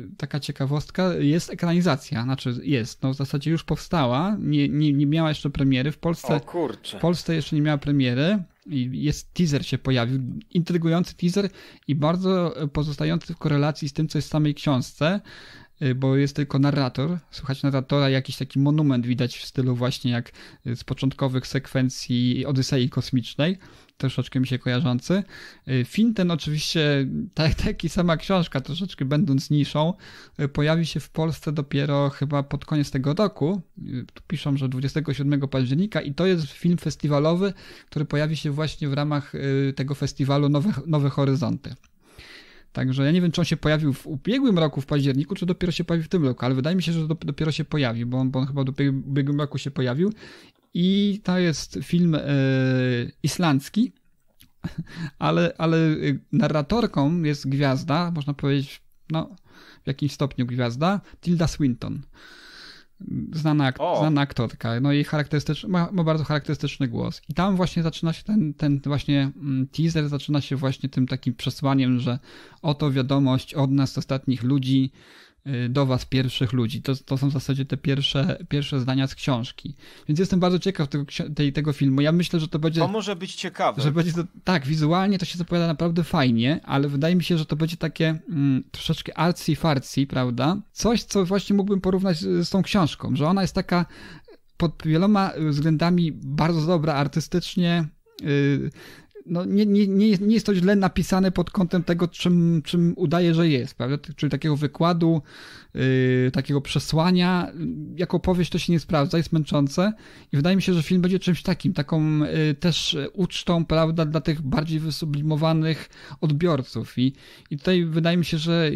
y, taka ciekawostka, jest ekranizacja, znaczy jest, no w zasadzie już powstała, nie, nie, nie miała jeszcze premiery w Polsce. O kurczę. W Polsce jeszcze nie miała premiery i jest teaser się pojawił, intrygujący teaser i bardzo e, pozostający w korelacji z tym, co jest w samej książce. Y, bo jest tylko narrator, słychać narratora, jakiś taki monument widać w stylu właśnie jak z początkowych sekwencji Odysei Kosmicznej, troszeczkę mi się kojarzący. Y, film ten oczywiście, tak, taki sama książka, troszeczkę będąc niszą, y, pojawi się w Polsce dopiero chyba pod koniec tego roku. Tu piszą, że 27 października i to jest film festiwalowy, który pojawi się właśnie w ramach tego festiwalu Nowe, Nowe Horyzonty. Także ja nie wiem, czy on się pojawił w ubiegłym roku, w październiku, czy dopiero się pojawił w tym roku, ale wydaje mi się, że dopiero się pojawił, bo on, bo on chyba w ubiegłym roku się pojawił. I to jest film yy, islandzki, ale, ale e, narratorką jest gwiazda, można powiedzieć, no, w jakimś stopniu gwiazda, Tilda Swinton znana, ak znana aktorka, no i charakterystyczny, ma, ma, bardzo charakterystyczny głos. I tam właśnie zaczyna się ten, ten właśnie mm, teaser, zaczyna się właśnie tym takim przesłaniem, że oto wiadomość od nas, ostatnich ludzi, Y, do was pierwszych ludzi. To, to są w zasadzie te pierwsze, pierwsze zdania z książki. Więc jestem bardzo ciekaw tego, tej, tego filmu. Ja myślę, że to będzie. To może być ciekawe. Że będzie to, tak, wizualnie to się zapowiada naprawdę fajnie, ale wydaje mi się, że to będzie takie mm, troszeczkę arcy-farcy, prawda? Coś, co właśnie mógłbym porównać z, z tą książką, że ona jest taka pod wieloma względami bardzo dobra artystycznie y, no nie, nie, nie, jest, nie jest to źle napisane pod kątem tego, czym, czym udaje, że jest, prawda? Czyli takiego wykładu, yy, takiego przesłania. Jako powieść to się nie sprawdza, jest męczące i wydaje mi się, że film będzie czymś takim, taką yy, też ucztą, prawda, dla tych bardziej wysublimowanych odbiorców. I, i tutaj wydaje mi się, że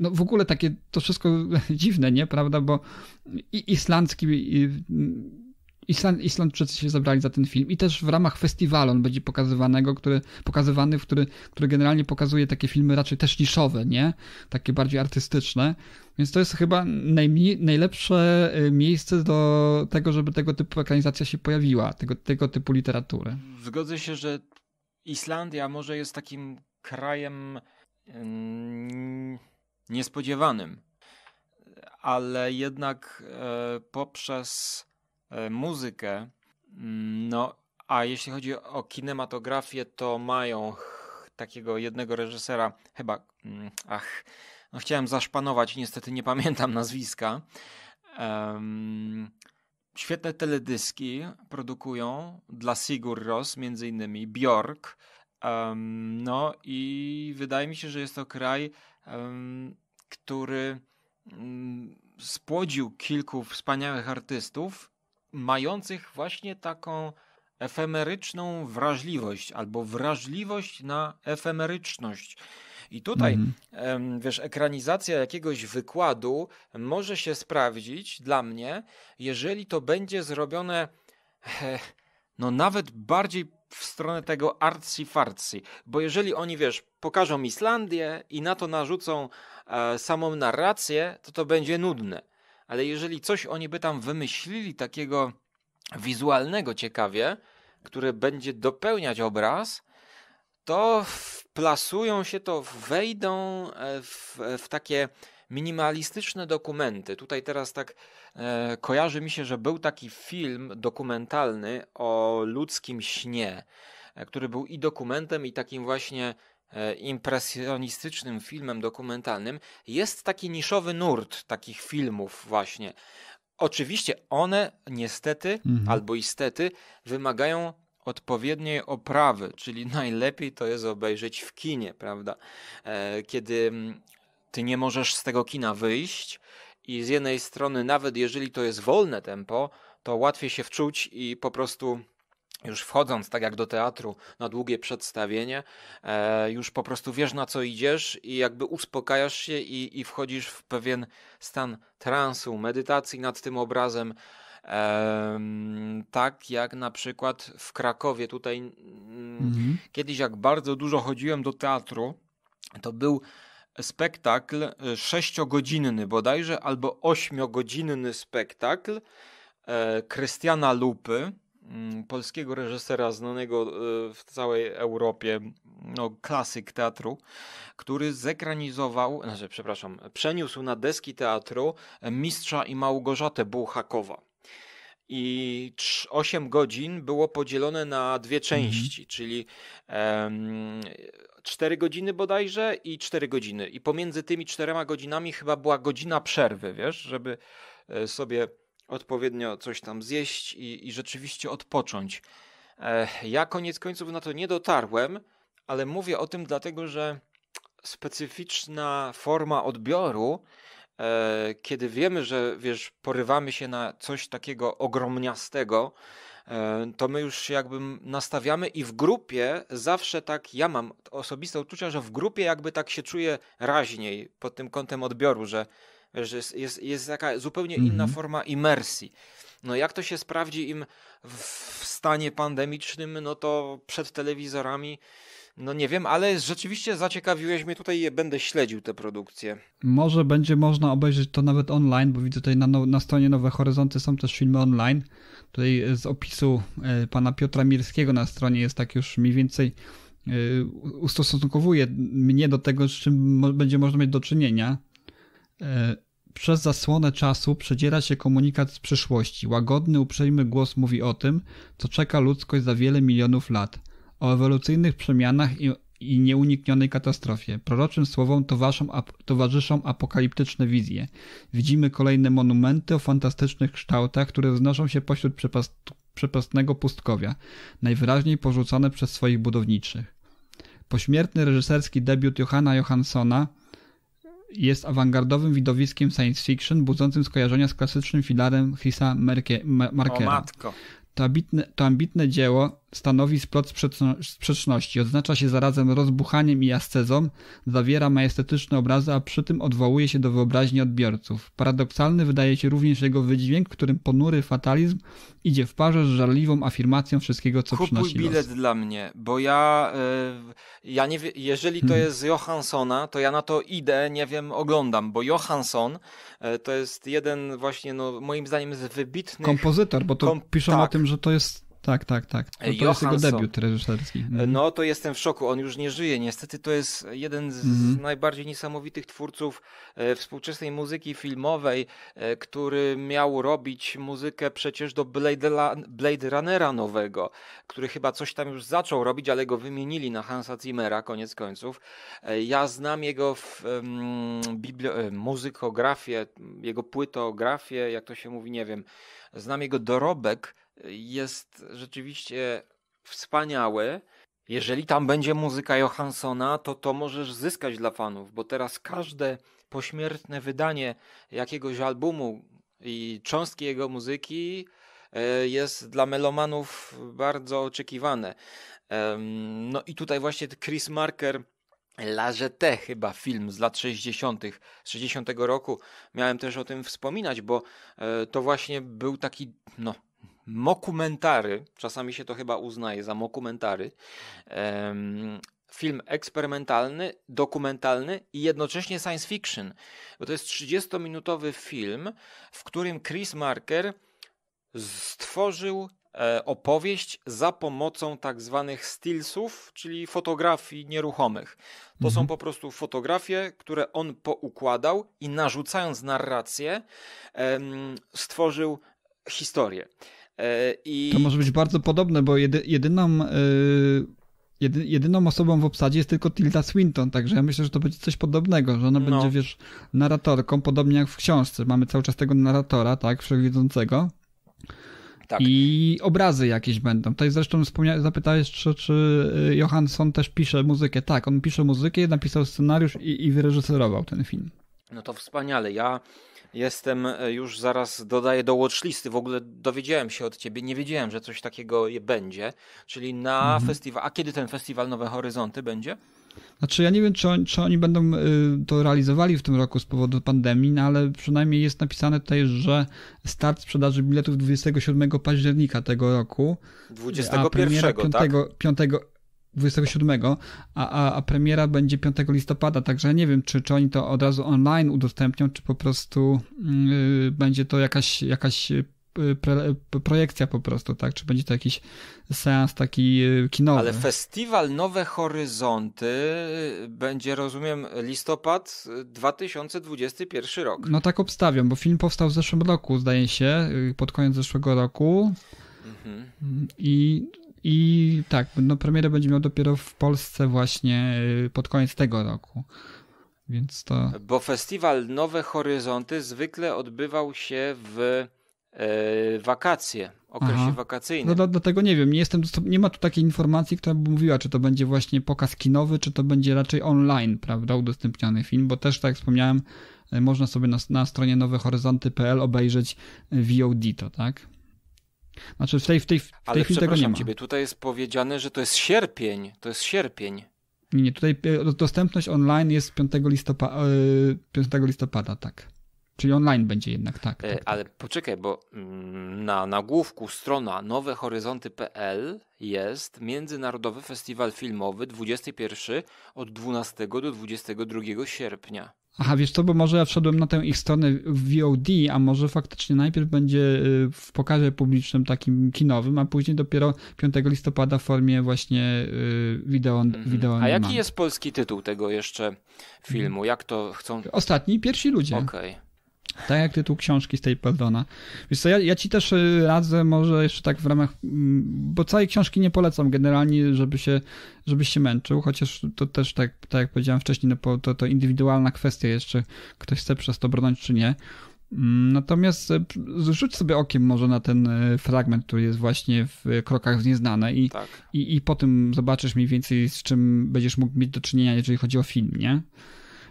no w ogóle takie to wszystko dziwne, nie, prawda, bo i islandzki. I, Island, Islandczycy się zabrali za ten film i też w ramach festiwalu on będzie pokazywanego, który, pokazywany, który, który generalnie pokazuje takie filmy raczej też niszowe, nie? Takie bardziej artystyczne. Więc to jest chyba najmniej, najlepsze y, miejsce do tego, żeby tego typu ekranizacja się pojawiła, tego, tego typu literatury. Zgodzę się, że Islandia może jest takim krajem niespodziewanym, ale jednak e, poprzez E, muzykę. Mm, no, a jeśli chodzi o kinematografię, to mają takiego jednego reżysera, chyba, mm, ach, no chciałem zaszpanować, niestety nie pamiętam nazwiska. Um, świetne teledyski produkują dla Sigur Ros, między innymi Bjork. Um, no i wydaje mi się, że jest to kraj, um, który mm, spłodził kilku wspaniałych artystów mających właśnie taką efemeryczną wrażliwość albo wrażliwość na efemeryczność. I tutaj, mhm. wiesz, ekranizacja jakiegoś wykładu może się sprawdzić dla mnie, jeżeli to będzie zrobione eh, no nawet bardziej w stronę tego arcy-farcy. bo jeżeli oni, wiesz, pokażą Islandię i na to narzucą e, samą narrację, to to będzie nudne ale jeżeli coś oni by tam wymyślili takiego wizualnego ciekawie, który będzie dopełniać obraz, to plasują się to, wejdą e, w, w takie minimalistyczne dokumenty. Tutaj teraz tak e, kojarzy mi się, że był taki film dokumentalny o ludzkim śnie, e, który był i dokumentem, i takim właśnie E, impresjonistycznym filmem dokumentalnym, jest taki niszowy nurt takich filmów właśnie. Oczywiście one niestety mhm. albo istety wymagają odpowiedniej oprawy, czyli najlepiej to jest obejrzeć w kinie, prawda? E, kiedy mm, ty nie możesz z tego kina wyjść i z jednej strony nawet jeżeli to jest wolne tempo, to łatwiej się wczuć i po prostu już wchodząc, tak jak do teatru, na długie przedstawienie, e, już po prostu wiesz na co idziesz i jakby uspokajasz się i, i wchodzisz w pewien stan transu, medytacji nad tym obrazem. tak jak na przykład w Krakowie, tutaj mm, mhm. kiedyś, jak bardzo dużo chodziłem do teatru, to był spektakl e, sześciogodzinny bodajże, albo ośmiogodzinny spektakl e, Krystiana Lupy Mm, polskiego reżysera znanego e, w całej Europie, no, klasyk teatru, który zekranizował, znaczy, przepraszam, przeniósł na deski teatru Mistrza i Małgorzatę Bułhakowa. I 8 godzin było podzielone na dwie mhm. części, czyli um, 4 godziny bodajże i 4 godziny. I pomiędzy tymi czterema godzinami chyba była godzina przerwy, wiesz, żeby e, sobie odpowiednio coś tam zjeść i, i rzeczywiście odpocząć. Ja koniec końców na to nie dotarłem, ale mówię o tym dlatego, że specyficzna forma odbioru, e, kiedy wiemy, że wiesz, porywamy się na coś takiego ogromniastego, e, to my już jakby nastawiamy i w grupie zawsze tak, ja mam osobiste uczucia, że w grupie jakby tak się czuję raźniej pod tym kątem odbioru, że Wiesz, jest, jest, jest taka zupełnie inna mhm. forma imersji. No jak to się sprawdzi im w stanie pandemicznym, no to przed telewizorami, no nie wiem, ale rzeczywiście zaciekawiłeś mnie tutaj, będę śledził te produkcje. Może będzie można obejrzeć to nawet online, bo widzę tutaj na, na stronie Nowe Horyzonty są też filmy online. Tutaj z opisu e, pana Piotra Mirskiego na stronie jest tak już mniej więcej e, ustosunkowuje mnie do tego, z czym będzie można mieć do czynienia. E, przez zasłonę czasu przedziera się komunikat z przyszłości. Łagodny, uprzejmy głos mówi o tym, co czeka ludzkość za wiele milionów lat, o ewolucyjnych przemianach i, i nieuniknionej katastrofie. Proroczym słowom towarzyszą, ap towarzyszą apokaliptyczne wizje. Widzimy kolejne monumenty o fantastycznych kształtach, które wznoszą się pośród przepast przepastnego pustkowia, najwyraźniej porzucone przez swoich budowniczych. Pośmiertny reżyserski debiut Johanna Johanssona jest awangardowym widowiskiem science fiction budzącym skojarzenia z klasycznym filarem Chrisa Merke, Markera. O matko. To ambitne, to ambitne dzieło stanowi splot sprzeczności, odznacza się zarazem rozbuchaniem i ascezą, zawiera majestetyczne obrazy, a przy tym odwołuje się do wyobraźni odbiorców. Paradoksalny wydaje się również jego wydźwięk, w którym ponury fatalizm idzie w parze z żarliwą afirmacją wszystkiego, co Kupuj przynosi bilet los. dla mnie, bo ja, y, ja nie jeżeli to mhm. jest Johanssona, to ja na to idę, nie wiem, oglądam, bo Johansson y, to jest jeden właśnie, no, moim zdaniem z wybitnych... Kompozytor, bo to kom... piszą tak. o tym, że to jest tak, tak, tak. To, to jest jego debiut reżyserski. Mhm. No to jestem w szoku, on już nie żyje niestety. To jest jeden z mhm. najbardziej niesamowitych twórców e, współczesnej muzyki filmowej, e, który miał robić muzykę przecież do Blade, Blade Runnera nowego, który chyba coś tam już zaczął robić, ale go wymienili na Hansa Zimmera koniec końców. E, ja znam jego w, muzykografię, jego płytografię, jak to się mówi, nie wiem. Znam jego dorobek jest rzeczywiście wspaniały. Jeżeli tam będzie muzyka Johanssona, to to możesz zyskać dla fanów, bo teraz każde pośmiertne wydanie jakiegoś albumu i cząstki jego muzyki e, jest dla melomanów bardzo oczekiwane. No i tutaj właśnie Chris Marker La chyba film z lat 60. 60 roku. Miałem też o tym wspominać, bo e, to właśnie był taki no mokumentary, czasami się to chyba uznaje za mokumentary, film eksperymentalny, dokumentalny i jednocześnie science fiction, bo to jest 30-minutowy film, w którym Chris Marker stworzył e, opowieść za pomocą tak zwanych stillsów, czyli fotografii nieruchomych. To mhm. są po prostu fotografie, które on poukładał i narzucając narrację, stworzył historię. E, I... To może być bardzo podobne, bo jedy, jedyną, e, jedy, jedyną osobą w obsadzie jest tylko Tilda Swinton, także ja myślę, że to będzie coś podobnego, że ona no. będzie, wiesz, narratorką, podobnie jak w książce. Mamy cały czas tego narratora, tak, wszechwiedzącego. Tak. I obrazy jakieś będą. Tutaj zresztą zapytałeś, czy, czy e, Johansson też pisze muzykę. Tak, on pisze muzykę, napisał scenariusz i, i wyreżyserował ten film. No to wspaniale. Ja Jestem e, już zaraz, dodaję do watchlisty. W ogóle dowiedziałem się od ciebie, nie wiedziałem, że coś takiego będzie. Czyli na mhm. festiwal. A kiedy ten festiwal Nowe Horyzonty będzie? Znaczy, ja nie wiem, czy, czy oni będą y, to realizowali w tym roku z powodu pandemii, no ale przynajmniej jest napisane tutaj, że start sprzedaży biletów 27 października tego roku. 21, a premiera 5, tak? 5, 27, a, a, a premiera będzie 5 listopada, także nie wiem, czy, czy oni to od razu online udostępnią, czy po prostu yy, będzie to jakaś, jakaś y, Pre, y, projekcja po prostu, tak? Czy będzie to jakiś seans taki y, kinowy? Ale festiwal Nowe Horyzonty będzie, rozumiem, listopad 2021 rok. No tak obstawiam, bo film powstał w zeszłym roku, zdaje się, pod koniec zeszłego roku. Mhm. I i tak, no premierę będzie miał dopiero w Polsce właśnie y, pod koniec tego roku. Więc to... Bo festiwal Nowe Horyzonty zwykle odbywał się w e, wakacje, okresie Aha. wakacyjnym. No dlatego nie wiem, nie, jestem, nie ma tu takiej informacji, która by mówiła, czy to będzie właśnie pokaz kinowy, czy to będzie raczej online, prawda, udostępniony film, bo też, tak jak wspomniałem, y, można sobie na, na stronie nowehoryzonty.pl obejrzeć y, VOD to, tak? Znaczy w tej, w tej, w tej Ale chwili tego nie ma. Ciebie, tutaj jest powiedziane, że to jest sierpień. To jest sierpień. Nie, nie, tutaj e, dostępność online jest 5 listopada, 5 listopada tak. Czyli online będzie jednak, tak. E, tak Ale tak. poczekaj, bo mm, na nagłówku strona nowehoryzonty.pl jest Międzynarodowy Festiwal Filmowy 21 od 12 do 22 sierpnia. Aha, wiesz to, bo może ja wszedłem na tę ich stronę VOD, a może faktycznie najpierw będzie y, w pokazie publicznym takim kinowym, a później dopiero 5 listopada w formie właśnie y, wideo. Mhm. wideo a jaki jest polski tytuł tego jeszcze mhm. filmu? Jak to chcą... Ostatni, pierwsi ludzie. Okej. Okay. Tak jak tytuł książki z tej Peldona. Więc ja, ja, ci też y, radzę może jeszcze tak w ramach, mm, bo całej książki nie polecam generalnie, żeby się, żebyś się męczył, chociaż to też tak, tak jak powiedziałem wcześniej, no, to, to indywidualna kwestia jeszcze, ktoś chce przez to bronić czy nie. Mm, natomiast y, rzuć sobie okiem może na ten y, fragment, który jest właśnie w krokach w nieznane i, tak. i, i po tym zobaczysz mniej więcej z czym będziesz mógł mieć do czynienia, jeżeli chodzi o film, nie?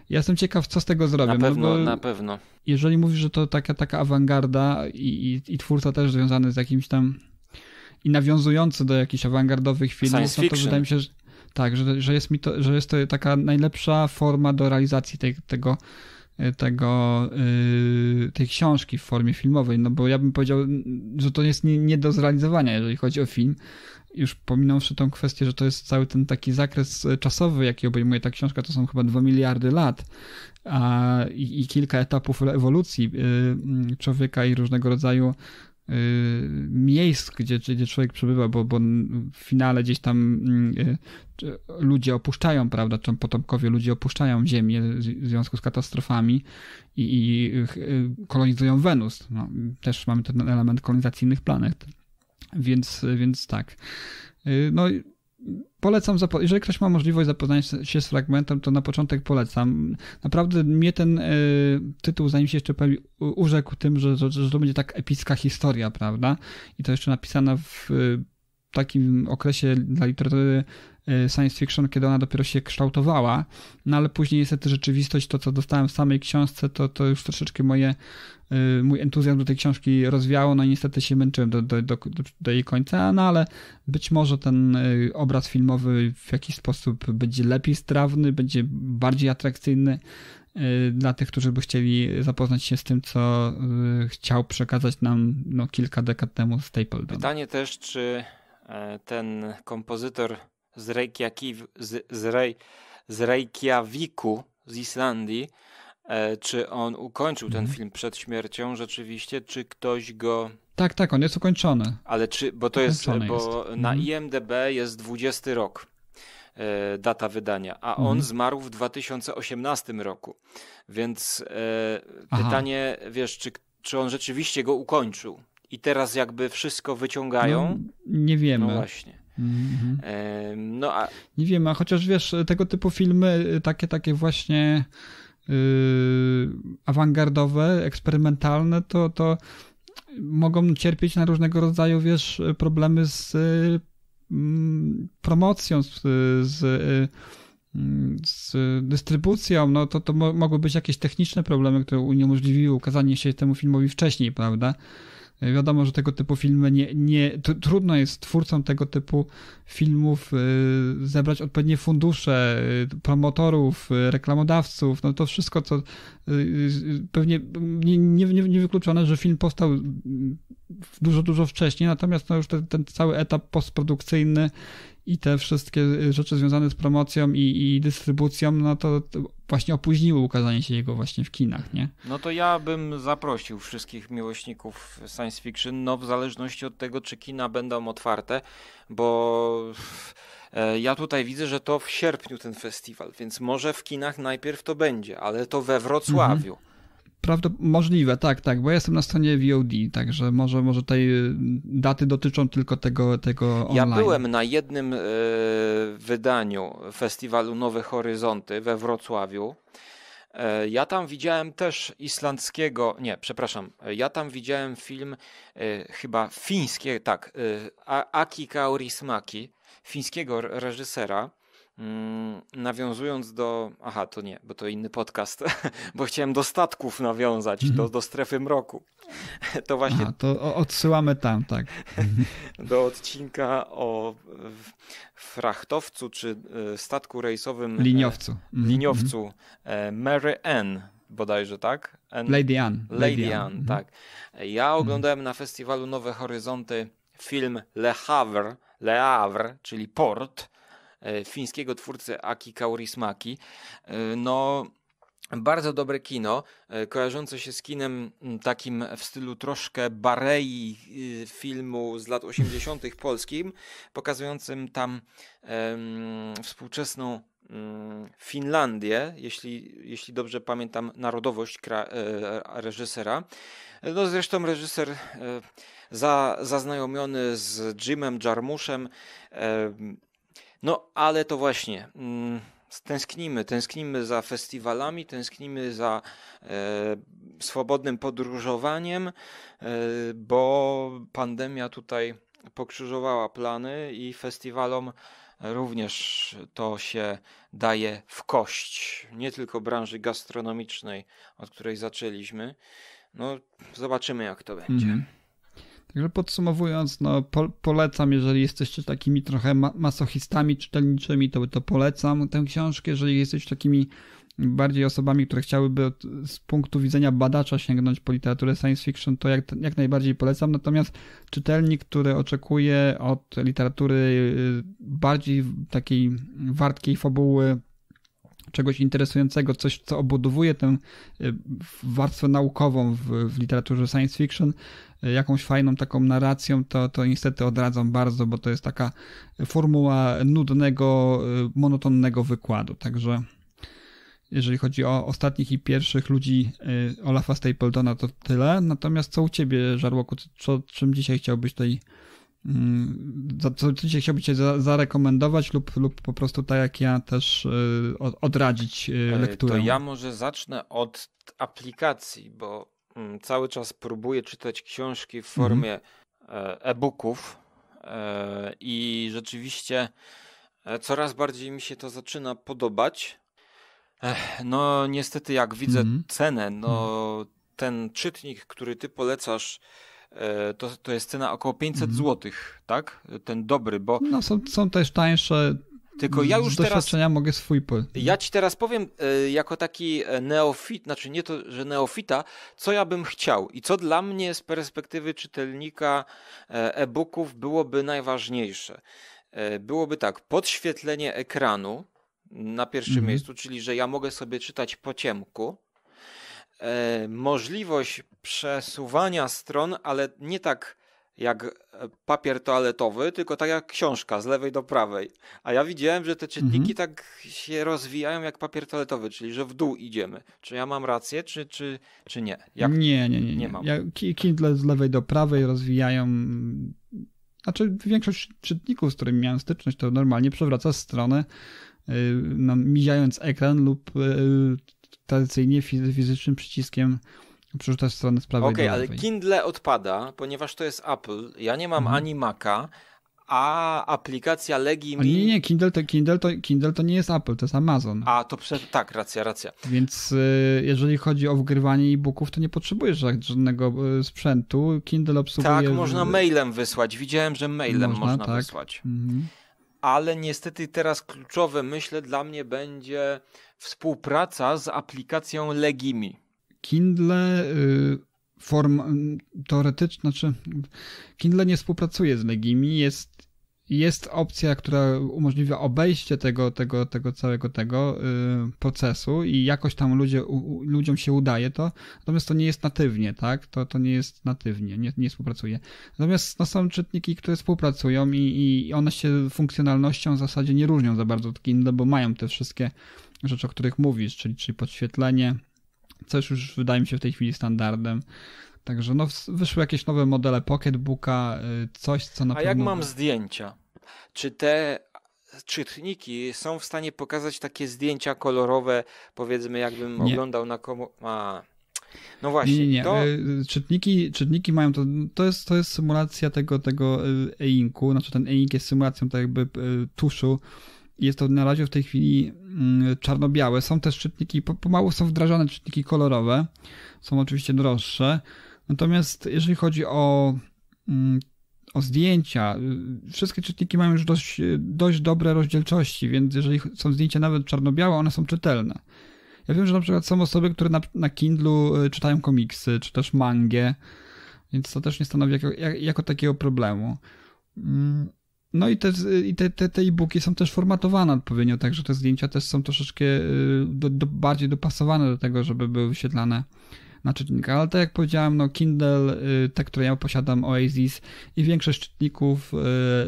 Ja jestem ciekaw, co z tego zrobią. Na no pewno, na pewno. Jeżeli mówisz, że to taka, taka awangarda i, i, i twórca też związany z jakimś tam i nawiązujący do jakichś awangardowych filmów, no to wydaje mi się, że tak, że, że, jest, mi to, że jest to taka najlepsza forma do realizacji tej, tego, y, tego, yy, tej książki w formie filmowej, no bo ja bym powiedział, że to jest nie, nie do zrealizowania, jeżeli chodzi o film, już pominąwszy tą kwestię, że to jest cały ten taki zakres e, czasowy, jaki obejmuje ta książka, to są chyba 2 miliardy lat a, i, i kilka etapów ewolucji e, człowieka i różnego rodzaju e, miejsc, gdzie, gdzie człowiek przebywa, bo, bo w finale gdzieś tam ludzie opuszczają, prawda, czy potomkowie ludzi opuszczają Ziemię w związku z katastrofami i, i kolonizują Wenus. No, też mamy ten element kolonizacyjnych planet. Więc, więc tak. Y, no polecam, jeżeli ktoś ma możliwość zapoznania się z fragmentem, to na początek polecam. Naprawdę mnie ten y, tytuł, zanim się jeszcze pojawił, urzekł tym, że, że, że, to będzie tak epicka historia, prawda? I to jeszcze napisana w y, takim okresie dla literatury Y, science fiction, kiedy ona dopiero się kształtowała, no ale później niestety rzeczywistość, to co dostałem w samej książce, to, to już troszeczkę moje, y, mój entuzjazm do tej książki rozwiało, no i niestety się męczyłem do, do, do, do jej końca, no ale być może ten y, obraz filmowy w jakiś sposób będzie lepiej strawny, będzie bardziej atrakcyjny dla tych, którzy by chcieli zapoznać się z tym, co chciał przekazać nam no, kilka dekad temu Stapleton. Pytanie też, czy e, ten kompozytor z, z, z, z Reykjaviku z Islandii, e, czy on ukończył ten mhm. film przed śmiercią rzeczywiście, czy ktoś go... Tak, tak, on jest ukończony. Ale czy, bo to jest, bo na mhm. IMDB jest 20 rok e, data wydania, a on mhm. zmarł w 2018 roku. Więc e, pytanie, wiesz, czy, czy on rzeczywiście go ukończył? I teraz jakby wszystko wyciągają? No, nie wiemy. No właśnie. Mm-hmm. No, a... Nie wiem, a chociaż wiesz, tego typu filmy, y, takie, takie właśnie yy, awangardowe, eksperymentalne, to, to mogą cierpieć na różnego rodzaju, wiesz, problemy z y, mm, promocją, z, z y, mm, z dystrybucją, no to, to mogły być jakieś techniczne problemy, które uniemożliwiły ukazanie się temu filmowi wcześniej, prawda? E, wiadomo, że tego typu filmy nie. nie trudno jest twórcom tego typu filmów e, zebrać odpowiednie fundusze, e, promotorów, reklamodawców. No to wszystko, co pewnie nie, nie, nie, niewykluczone, że film powstał mm, dużo, dużo wcześniej, natomiast no już ten, ten cały etap postprodukcyjny i te wszystkie y, rzeczy związane z promocją i, i dystrybucją, no to, to właśnie opóźniły ukazanie się jego właśnie w kinach, nie? No to ja bym zaprosił wszystkich miłośników science fiction, no w zależności od tego, czy kina będą otwarte, bo e, ja tutaj widzę, że to w sierpniu ten festiwal, więc może w kinach najpierw to będzie, ale to we Wrocławiu. Mhm. Prawdopodobnie możliwe, tak, tak, bo ja jestem na stronie VOD, także może, może tej y, daty dotyczą tylko tego, tego online. Ja byłem na jednym y, wydaniu festiwalu Nowe Horyzonty we Wrocławiu. E, ja tam widziałem też islandzkiego, nie, przepraszam, e, ja tam widziałem film e, chyba fińskie, tak, Aki Kaurismaki, fińskiego reżysera Mm, nawiązując do. Aha, to nie, bo to inny podcast, bo chciałem do statków nawiązać, mhm. do, do strefy mroku. To właśnie. Aha, to odsyłamy tam, tak. Mhm. Do odcinka o frachtowcu czy e, statku rejsowym. E, liniowcu. Mhm. Liniowcu mhm. E, Mary Ann bodajże, tak? And... Lady Ann. Lady, Lady Ann, Ann, mhm. tak. Ja oglądałem na festiwalu Nowe Horyzonty film Le Havre, Le Havre czyli port E, fińskiego twórcy Aki Kaurismaki. E, no, bardzo dobre kino, e, kojarzące się z kinem takim w stylu troszkę Barei filmu z lat 80. polskim, pokazującym tam um, współczesną um, Finlandię, jeśli, jeśli dobrze pamiętam narodowość kra, reżysera. No zresztą reżyser za, zaznajomiony z Jimem Jarmuszem no ale to właśnie. Mm, tęsknimy, tęsknimy za festiwalami, tęsknimy za e, swobodnym podróżowaniem, e, bo pandemia tutaj pokrzyżowała plany i festiwalom również to się daje w kość. Nie tylko branży gastronomicznej, od której zaczęliśmy. No, zobaczymy, jak to będzie. Mm -hmm. Także podsumowując, no, po, polecam, jeżeli jesteście takimi trochę ma masochistami czytelniczymi, to, to polecam tę książkę. Jeżeli jesteście takimi bardziej osobami, które chciałyby od, z punktu widzenia badacza sięgnąć po literaturę science fiction, to jak, jak najbardziej polecam. Natomiast czytelnik, który oczekuje od literatury y, bardziej takiej wartkiej fabuły, czegoś interesującego, coś, co obudowuje tę y, warstwę naukową w, w, literaturze science fiction, E, jakąś fajną taką narracją, to, to niestety odradzam bardzo, bo to jest taka formuła nudnego, e, monotonnego wykładu. Także jeżeli chodzi o ostatnich i pierwszych ludzi e, Olafa Stapletona, to tyle. Natomiast co u ciebie, Żarłoku, co, czym dzisiaj chciałbyś tej mm, co dzisiaj chciałbyś cię zarekomendować lub, lub po prostu tak jak ja też odradzić lekturę? To ja może zacznę od aplikacji, bo Mm, cały czas próbuję czytać książki w mhm. formie e, e-booków e, i rzeczywiście e, coraz bardziej mi się to zaczyna podobać. No niestety jak widzę mhm. cenę, no mhm. ten czytnik, który ty polecasz, to, to jest cena około 500 złotych, zł, tak? Ten dobry, bo... No są, są też tańsze, tylko ja już z doświadczenia teraz, mogę swój Ja ci teraz powiem e, jako taki e, neofit, znaczy nie to, że neofita, co ja bym chciał i co dla mnie z perspektywy czytelnika e, e-booków byłoby najważniejsze. Byłoby tak, podświetlenie ekranu na pierwszym mhm. miejscu, czyli że ja mogę sobie czytać po ciemku. Możliwość przesuwania stron, ale nie tak jak e, papier toaletowy, tylko tak jak książka z lewej do prawej. A ja widziałem, że te czytniki mhm. tak się rozwijają jak papier toaletowy, czyli że w dół idziemy. Czy ja mam rację, czy, czy, czy nie? Jak... Nie, nie, nie. nie. nie mam. Ja, Kindle z lewej do prawej rozwijają. Znaczy, większość czytników, z którymi miałem styczność, to normalnie przewraca stronę, no, mijając ekran lub yy, tradycyjnie fizycznym przyciskiem Przerzucasz stronę z Okej, okay, ale Kindle odpada, ponieważ to jest Apple. Ja nie mam mhm. ani Maca, a aplikacja Legi mi... Nie, nie, Kindle to, Kindle, to, Kindle to nie jest Apple, to jest Amazon. A, to prze... tak, racja, racja. Więc y, jeżeli chodzi o wgrywanie e-booków, to nie potrzebujesz żadnego y, sprzętu. Kindle obsługuje... Tak, można mailem wysłać. Widziałem, że mailem można, można tak. wysłać. Mhm. Ale niestety teraz kluczowe, myślę, dla mnie będzie współpraca z aplikacją Legimi. Kindle y, form teoretyczna, czy znaczy, Kindle nie współpracuje z Legimi, jest jest opcja, która umożliwia obejście tego, tego, tego całego tego y, procesu i jakoś tam ludzie, u, ludziom się udaje to, natomiast to nie jest natywnie, tak? To, to nie jest natywnie, nie, nie współpracuje. Natomiast no, są czytniki, które współpracują i, i one się funkcjonalnością w zasadzie nie różnią za bardzo od Kindle, bo mają te wszystkie rzeczy, o których mówisz, czyli, czyli podświetlenie, co już wydaje mi się w tej chwili standardem. Także no, wyszły jakieś nowe modele Pocketbooka, y, coś co na A pewno... jak mam zdjęcia? Czy te czytniki są w stanie pokazać takie zdjęcia kolorowe, powiedzmy, jakbym nie. oglądał na komu... A. No właśnie. Nie, nie, nie. To... Y, czytniki, czytniki mają to. To jest, to jest symulacja tego, tego y, e-inku. Znaczy, ten e-ink jest symulacją tak jakby tuszu jest to na razie w tej chwili mm, czarno-białe. Są też czytniki, pomału są wdrażane czytniki kolorowe. Są oczywiście droższe. Natomiast jeżeli chodzi o, mm, o zdjęcia, y, wszystkie czytniki mają już dość, y, dość dobre rozdzielczości, więc jeżeli są zdjęcia nawet czarno-białe, one są czytelne. Ja wiem, że na przykład są osoby, które na, na Kindle y, czytają komiksy, czy też mangę, więc to też nie stanowi jako, jako takiego problemu. Mm, no i te i te, te, te e-booki są też formatowane odpowiednio, także te zdjęcia też są troszeczkę y, do, do, bardziej dopasowane do tego, żeby były wyświetlane na czytnika, Ale tak jak powiedziałem, no Kindle, y, te, które ja posiadam, Oasis i większość czytników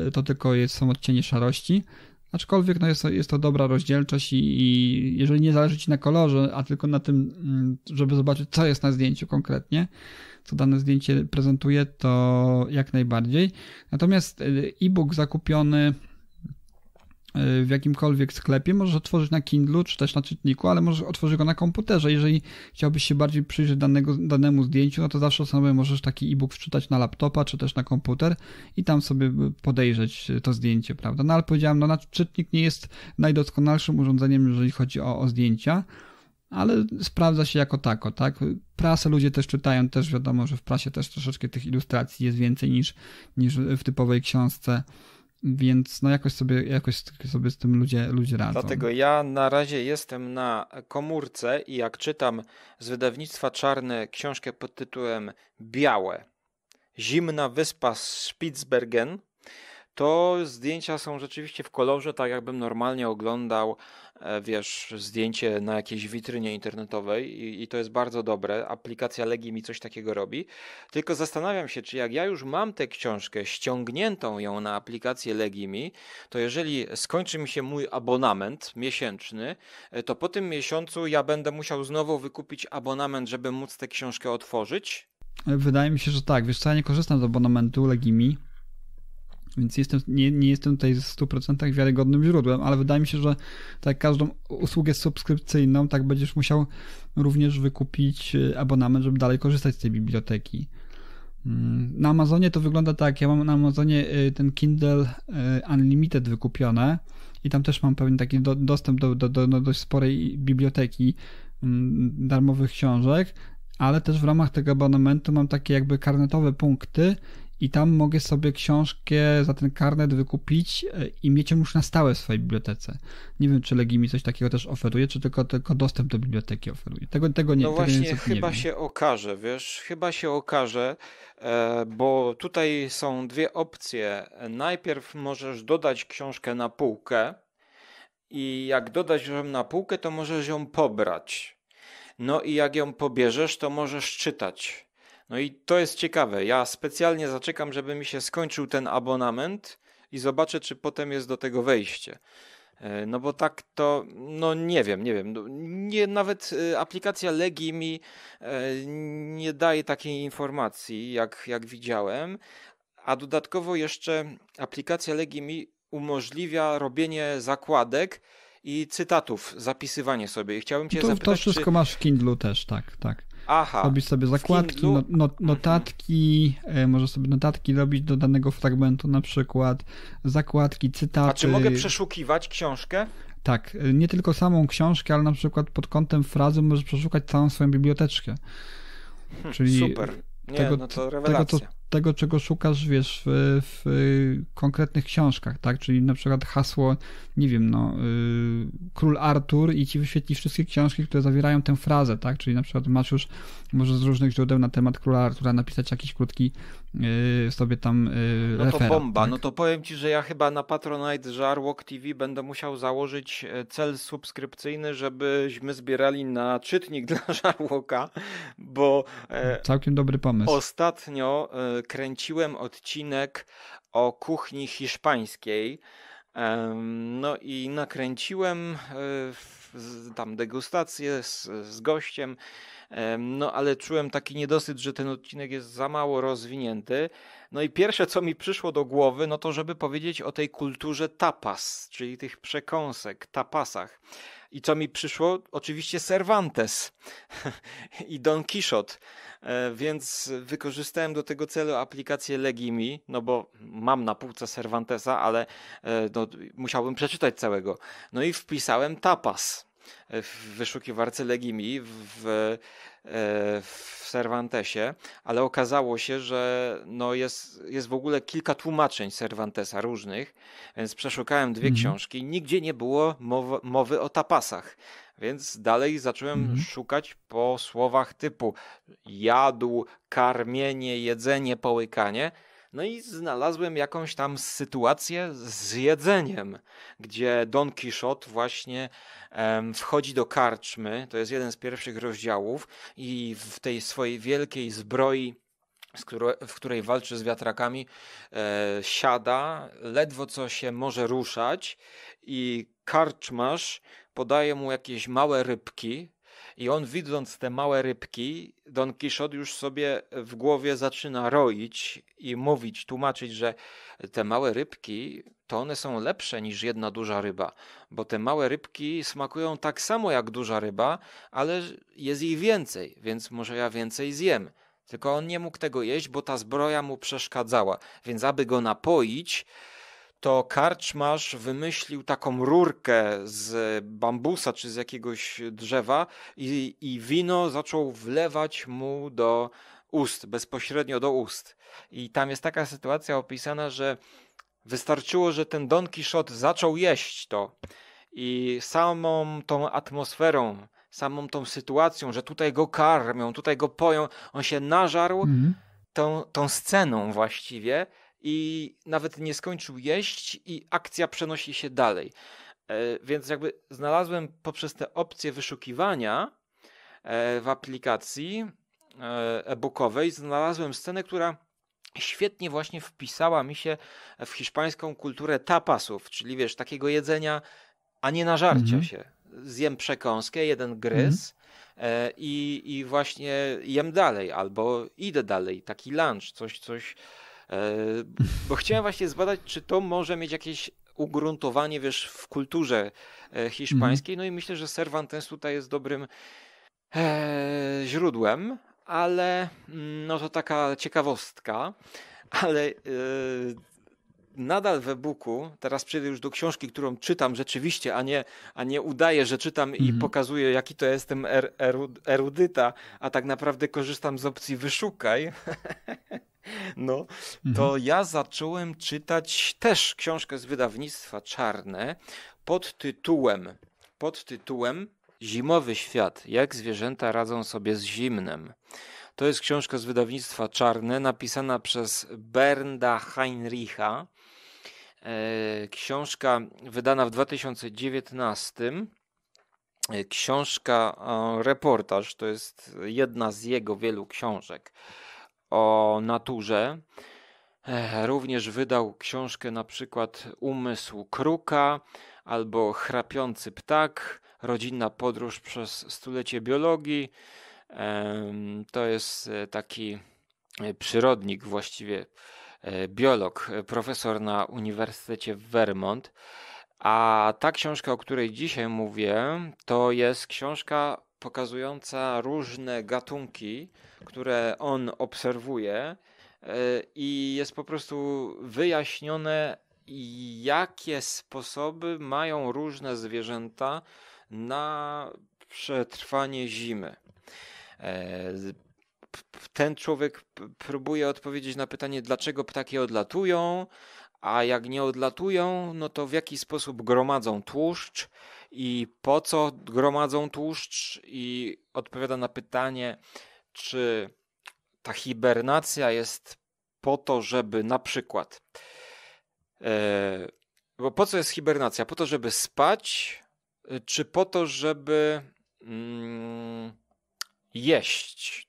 y, to tylko jest, są odcienie szarości. Aczkolwiek no jest, jest to dobra rozdzielczość i, i jeżeli nie zależy Ci na kolorze, a tylko na tym, mm, żeby zobaczyć, co jest na zdjęciu konkretnie, co dane zdjęcie prezentuje, to jak najbardziej. Natomiast y, e-book zakupiony y, w jakimkolwiek sklepie, możesz otworzyć na Kindle czy też na czytniku, ale możesz otworzyć go na komputerze. Jeżeli chciałbyś się bardziej przyjrzeć danego, danemu zdjęciu, no to zawsze sobie możesz taki e-book wczytać na laptopa czy też na komputer i tam sobie y, podejrzeć to zdjęcie, prawda? No ale powiedziałem, no na czytnik nie jest najdoskonalszym urządzeniem, jeżeli chodzi o, o zdjęcia ale sprawdza się jako tako, tak? Prasę ludzie też czytają, też wiadomo, że w prasie też troszeczkę tych ilustracji jest więcej niż, niż w typowej książce, więc no jakoś sobie, jakoś sobie z tym ludzie, ludzie radzą. Dlatego ja na razie jestem na komórce i jak czytam z wydawnictwa Czarne książkę pod tytułem Białe, Zimna Wyspa Spitsbergen, to zdjęcia są rzeczywiście w kolorze, tak jakbym normalnie oglądał E, wiesz, zdjęcie na jakiejś witrynie internetowej i, i, to jest bardzo dobre. Aplikacja Legi mi coś takiego robi. Tylko zastanawiam się, czy jak ja już mam tę książkę, ściągniętą ją na aplikację Legimi, to jeżeli skończy mi się mój abonament miesięczny, e, to po tym miesiącu ja będę musiał znowu wykupić abonament, żeby móc tę książkę otworzyć. E, wydaje mi się, że tak. Wiesz co, ja nie korzystam z abonamentu Legimi, więc jestem, nie, nie jestem tutaj w 100% wiarygodnym źródłem, ale wydaje mi się, że tak każdą usługę subskrypcyjną, tak będziesz musiał również wykupić y, abonament, żeby dalej korzystać z tej biblioteki. Mm, na Amazonie to wygląda tak. Ja mam na Amazonie y, ten Kindle y, Unlimited wykupione i tam też mam pewien taki do, dostęp do, do, do, do dość sporej biblioteki mm, darmowych książek, ale też w ramach tego abonamentu mam takie jakby karnetowe punkty i tam mogę sobie książkę za ten karnet wykupić e, i mieć ją już na stałe w swojej bibliotece. Nie wiem, czy Legimi coś takiego też oferuje, czy tylko, tylko dostęp do biblioteki oferuje. Tego, tego nie No tego właśnie, chyba nie się okaże, wiesz, chyba się okaże, e, bo tutaj są dwie opcje. Najpierw możesz dodać książkę na półkę i jak dodać ją na półkę, to możesz ją pobrać. No i jak ją pobierzesz, to możesz czytać. No i to jest ciekawe. Ja specjalnie zaczekam, żeby mi się skończył ten abonament i zobaczę, czy potem jest do tego wejście. E, no bo tak to, no nie wiem, nie wiem. No, nie, nawet e, aplikacja Legi mi e, nie daje takiej informacji, jak, jak widziałem. A dodatkowo jeszcze aplikacja Legi mi umożliwia robienie zakładek i cytatów, zapisywanie sobie. I chciałem Cię to, zapytać. To wszystko czy... masz w Kindle też, tak, tak. Aha. robić sobie zakładki, no, no, notatki, mhm. E, może sobie notatki robić do danego fragmentu, na przykład zakładki, cytaty. A czy mogę przeszukiwać książkę? Tak, e, nie tylko samą książkę, ale na przykład pod kątem frazy możesz przeszukać całą swoją biblioteczkę. Hmm, Czyli super. Nie, tego, no to rewelacja. Tego, co, tego, czego szukasz, wiesz, w, w, y, konkretnych książkach, tak? Czyli na przykład hasło, nie wiem, no, y, Król Artur i ci wyświetli wszystkie książki, które zawierają tę frazę, tak? Czyli na przykład masz już, może z różnych źródeł na temat Króla Artura napisać jakiś krótki Y, sobie tam y, no to bomba, tak? no to powiem Ci, że ja chyba na Patronite Żarłok TV będę musiał założyć e, cel subskrypcyjny, żebyśmy zbierali na czytnik dla Żarłoka, bo e, całkiem dobry pomysł. Ostatnio e, kręciłem odcinek o kuchni hiszpańskiej. No i nakręciłem w tam degustację z, z gościem, no ale czułem taki niedosyt, że ten odcinek jest za mało rozwinięty. No i pierwsze, co mi przyszło do głowy, no to żeby powiedzieć o tej kulturze tapas, czyli tych przekąsek, tapasach. I co mi przyszło? Oczywiście Cervantes i Don Quixote. E, więc wykorzystałem do tego celu aplikację Legimi, no bo mam na półce Cervantesa, ale e, no, musiałbym przeczytać całego. No i wpisałem tapas w wyszukiwarce Legimi w E, w Cervantesie, ale okazało się, że no jest, jest w ogóle kilka tłumaczeń Cervantesa różnych, więc przeszukałem dwie mhm. książki. Nigdzie nie było mowy, mowy o tapasach. Więc dalej zacząłem mhm. szukać po słowach typu jadł, karmienie, jedzenie, połykanie no i znalazłem jakąś tam sytuację z jedzeniem, gdzie Don Quixote właśnie wchodzi do karczmy, to jest jeden z pierwszych rozdziałów, i w tej swojej wielkiej zbroi w której walczy z wiatrakami, e, siada, ledwo co się może ruszać i karczmasz podaje mu jakieś małe rybki, i on widząc te małe rybki, Don Quixote już sobie w głowie zaczyna roić i mówić, tłumaczyć, że te małe rybki to one są lepsze niż jedna duża ryba, bo te małe rybki smakują tak samo jak duża ryba, ale jest ich więcej, więc może ja więcej zjem. Tylko on nie mógł tego jeść, bo ta zbroja mu przeszkadzała, więc aby go napoić, to karczmarz wymyślił taką rurkę z bambusa czy z jakiegoś drzewa i, i wino zaczął wlewać mu do ust, bezpośrednio do ust. I tam jest taka sytuacja opisana, że wystarczyło, że ten Don Quixote zaczął jeść to i samą tą atmosferą, samą tą sytuacją, że tutaj go karmią, tutaj go poją, on się nażarł. Mm. Tą, tą sceną właściwie i nawet nie skończył jeść i akcja przenosi się dalej. E, więc jakby znalazłem poprzez te opcje wyszukiwania e, w aplikacji e, e-bookowej, znalazłem scenę, która świetnie właśnie wpisała mi się w hiszpańską kulturę tapasów, czyli wiesz, takiego jedzenia, a nie na mhm. się. Zjem przekąskę, jeden gryz mhm. i, i właśnie jem dalej, albo idę dalej, taki lunch, coś, coś E, bo chciałem właśnie zbadać, czy to może mieć jakieś ugruntowanie, wiesz, w kulturze e, hiszpańskiej. Mhm. No i myślę, że Cervantes tutaj jest dobrym e, źródłem, ale mm, no to taka ciekawostka, ale e, nadal w e-booku, teraz przejdę już do książki, którą czytam rzeczywiście, a nie, a nie udaję, że czytam mm -hmm. i mhm. pokazuję, jaki to jestem er, erudyta, a tak naprawdę korzystam z opcji wyszukaj. no, to mhm. ja zacząłem czytać też książkę z wydawnictwa Czarne pod tytułem, pod tytułem Zimowy świat. Jak zwierzęta radzą sobie z zimnem. To jest książka z wydawnictwa Czarne, napisana przez Bernda Heinricha. E, książka wydana w 2019. E, książka e, Reportaż to jest jedna z jego wielu książek o naturze. Również wydał książkę na przykład Umysł Kruka albo Chrapiący Ptak, Rodzinna Podróż przez Stulecie Biologii. To jest e, taki e, przyrodnik, właściwie e, biolog, profesor na Uniwersytecie w Vermont. A ta książka, o której dzisiaj mówię, to jest książka pokazująca różne gatunki które on obserwuje e, i jest po prostu wyjaśnione, jakie sposoby mają różne zwierzęta na przetrwanie zimy. E, ten człowiek próbuje odpowiedzieć na pytanie, dlaczego ptaki odlatują, a jak nie odlatują, no to w jaki sposób gromadzą tłuszcz i po co gromadzą tłuszcz i odpowiada na pytanie, czy ta hibernacja jest po to, żeby na przykład. E, bo po co jest hibernacja? Po to, żeby spać, e, czy po to, żeby mm, jeść?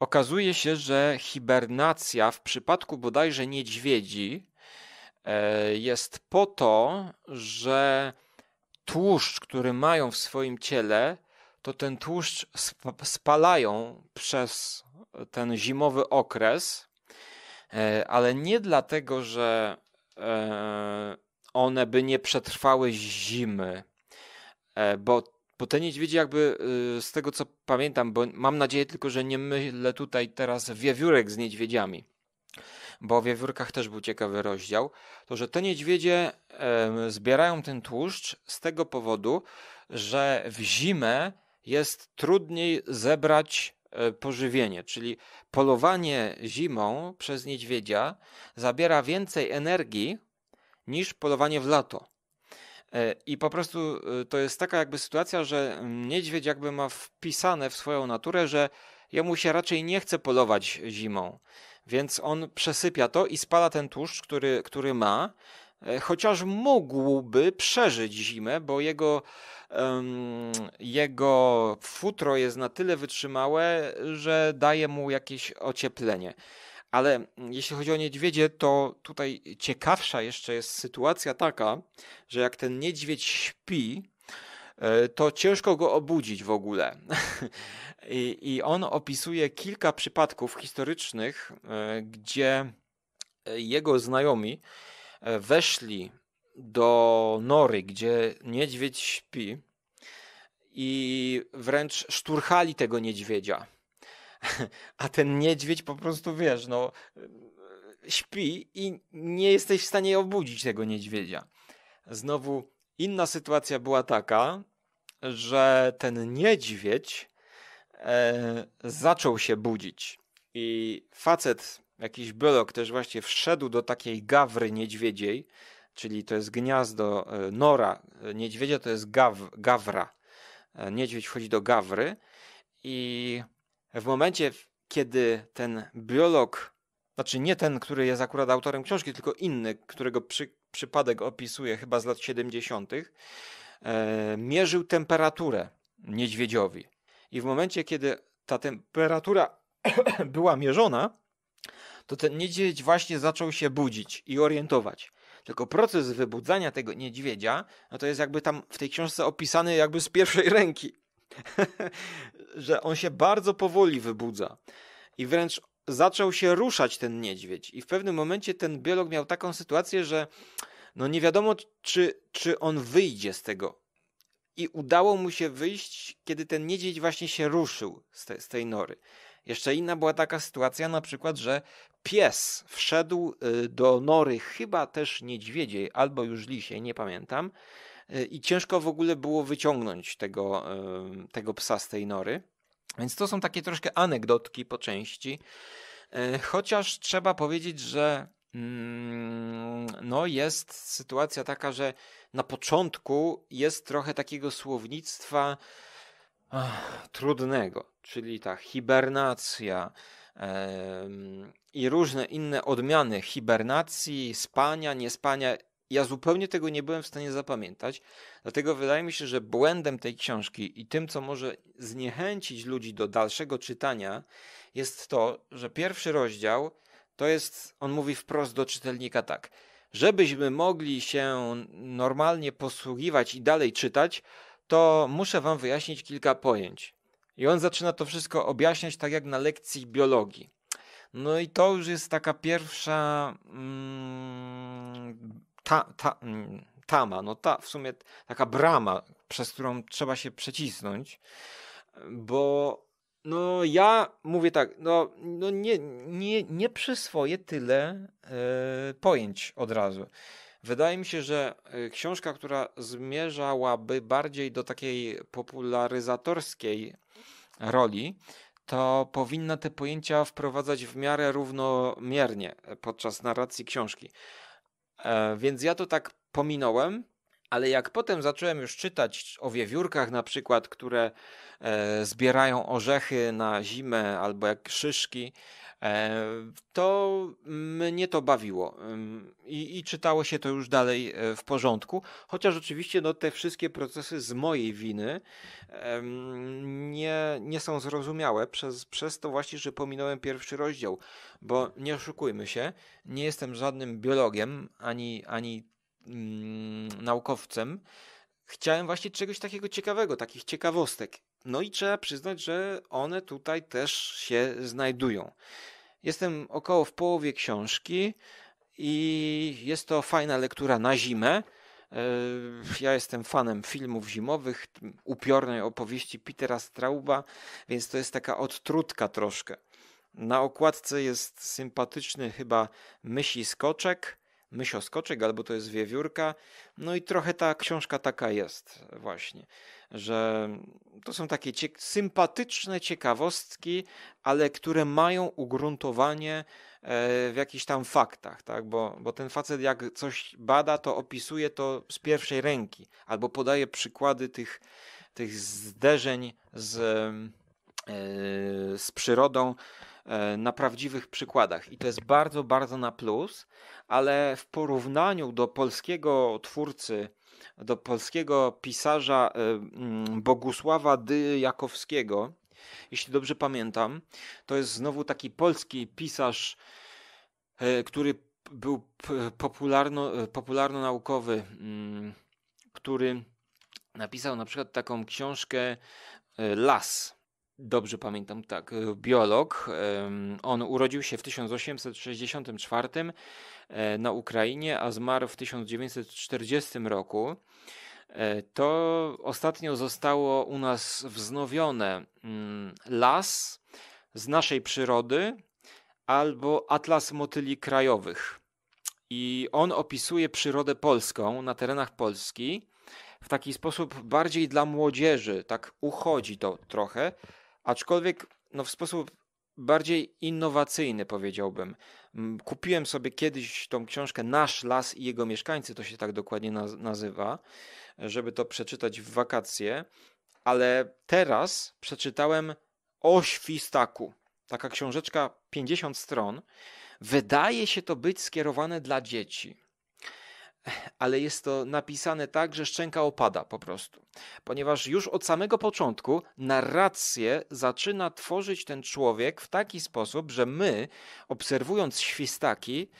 Okazuje się, że hibernacja w przypadku bodajże niedźwiedzi e, jest po to, że tłuszcz, który mają w swoim ciele, to ten tłuszcz spalają przez ten zimowy okres, e, ale nie dlatego, że e, one by nie przetrwały zimy, e, bo, bo te niedźwiedzie jakby z tego co pamiętam, bo mam nadzieję tylko, że nie mylę tutaj teraz wiewiórek z niedźwiedziami, bo o wiewiórkach też był ciekawy rozdział, to że te niedźwiedzie zbierają ten tłuszcz z tego powodu, że w zimę jest trudniej zebrać e, pożywienie, czyli polowanie zimą przez niedźwiedzia zabiera więcej energii niż polowanie w lato. E, I po prostu e, to jest taka jakby sytuacja, że niedźwiedź jakby ma wpisane w swoją naturę, że jemu się raczej nie chce polować zimą, więc on przesypia to i spala ten tłuszcz, który, który ma, E, chociaż mógłby przeżyć zimę, bo jego, um, jego futro jest na tyle wytrzymałe, że daje mu jakieś ocieplenie. Ale mm, jeśli chodzi o niedźwiedzie, to tutaj ciekawsza jeszcze jest sytuacja taka, że jak ten niedźwiedź śpi, e, to ciężko go obudzić w ogóle. I, I, on opisuje kilka przypadków historycznych, e, gdzie jego znajomi E, weszli do nory, gdzie niedźwiedź śpi i wręcz szturchali tego niedźwiedzia. A ten niedźwiedź po prostu, wiesz, no, śpi i nie jesteś w stanie obudzić tego niedźwiedzia. Znowu inna sytuacja była taka, że ten niedźwiedź e, zaczął się budzić. I facet jakiś bylok też właśnie wszedł do takiej gawry niedźwiedziej, czyli to jest gniazdo e, nora, e, niedźwiedzia to jest gaw, gawra. E, niedźwiedź wchodzi do gawry i w momencie, kiedy ten biolog, znaczy nie ten, który jest akurat autorem książki, tylko inny, którego przy, przypadek opisuje chyba z lat 70., e, mierzył temperaturę niedźwiedziowi. I w momencie, kiedy ta temperatura była mierzona, to ten niedźwiedź właśnie zaczął się budzić i orientować. Tylko proces wybudzania tego niedźwiedzia, no to jest jakby tam w tej książce opisany jakby z pierwszej ręki. że on się bardzo powoli wybudza. I wręcz zaczął się ruszać ten niedźwiedź. I w pewnym momencie ten biolog miał taką sytuację, że no nie wiadomo, czy, czy on wyjdzie z tego. I udało mu się wyjść, kiedy ten niedźwiedź właśnie się ruszył z, te, z tej nory. Jeszcze inna była taka sytuacja, na przykład, że pies wszedł y, do nory, chyba też niedźwiedziej albo już lisiej, nie pamiętam. Y, I ciężko w ogóle było wyciągnąć tego, y, tego psa z tej nory. Więc to są takie troszkę anegdotki po części. Chociaż trzeba powiedzieć, że mm, no jest sytuacja taka, że na początku jest trochę takiego słownictwa ach, trudnego, czyli ta hibernacja, i różne inne odmiany hibernacji, spania, niespania. Ja zupełnie tego nie byłem w stanie zapamiętać, dlatego wydaje mi się, że błędem tej książki i tym, co może zniechęcić ludzi do dalszego czytania, jest to, że pierwszy rozdział to jest, on mówi wprost do czytelnika tak. Żebyśmy mogli się normalnie posługiwać i dalej czytać, to muszę Wam wyjaśnić kilka pojęć. I on zaczyna to wszystko objaśniać tak jak na lekcji biologii. No i to już jest taka pierwsza mm, ta, ta, mm, tama, no ta w sumie taka brama, przez którą trzeba się przecisnąć, bo no ja mówię tak, no, no nie, nie, nie przyswoję tyle y, pojęć od razu. Wydaje mi się, że y, książka, która zmierzałaby bardziej do takiej popularyzatorskiej roli, to powinna te pojęcia wprowadzać w miarę równomiernie podczas narracji książki. E, więc ja to tak pominąłem, ale jak potem zacząłem już czytać o wiewiórkach, na przykład, które e, zbierają orzechy na zimę albo jak szyszki, E, to mnie to bawiło I, i, czytało się to już dalej e, w porządku, chociaż oczywiście no, te wszystkie procesy z mojej winy nie, nie są zrozumiałe przez, przez to właśnie, że pominąłem pierwszy rozdział, bo nie oszukujmy się, nie jestem żadnym biologiem ani, ani mm, naukowcem, chciałem właśnie czegoś takiego ciekawego, takich ciekawostek. No i trzeba przyznać, że one tutaj też się znajdują. Jestem około w połowie książki i jest to fajna lektura na zimę. E, ja jestem fanem filmów zimowych, upiornej opowieści Petera Strauba, więc to jest taka odtrutka troszkę. Na okładce jest sympatyczny chyba myśli skoczek, mysioskoczek, albo to jest wiewiórka. No i trochę ta książka taka jest właśnie, że to są takie sympatyczne ciekawostki, ale które mają ugruntowanie e, w jakichś tam faktach, tak? bo, bo ten facet jak coś bada, to opisuje to z pierwszej ręki, albo podaje przykłady tych, tych zderzeń z, e, z przyrodą, E, na prawdziwych przykładach. I to jest bardzo, bardzo na plus, ale w porównaniu do polskiego twórcy, do polskiego pisarza e, mm, Bogusława Dyjakowskiego, jeśli dobrze pamiętam, to jest znowu taki polski pisarz, e, który był popularno, popularno-naukowy, mm, który napisał na przykład taką książkę Las. Dobrze pamiętam, tak, e, biolog. On urodził się w 1864 e, na Ukrainie, a zmarł w 1940 roku. E, to ostatnio zostało u nas wznowione. Mm, las z naszej przyrody albo Atlas Motyli Krajowych. I on opisuje przyrodę polską na terenach Polski w taki sposób bardziej dla młodzieży, tak uchodzi to trochę, aczkolwiek no, w sposób bardziej innowacyjny, powiedziałbym. Kupiłem sobie kiedyś tą książkę Nasz Las i jego mieszkańcy, to się tak dokładnie nazywa, żeby to przeczytać w wakacje, ale teraz przeczytałem O Świstaku. Taka książeczka 50 stron. Wydaje się to być skierowane dla dzieci ale jest to napisane tak, że szczęka opada po prostu. Ponieważ już od samego początku narrację zaczyna tworzyć ten człowiek w taki sposób, że my, obserwując świstaki,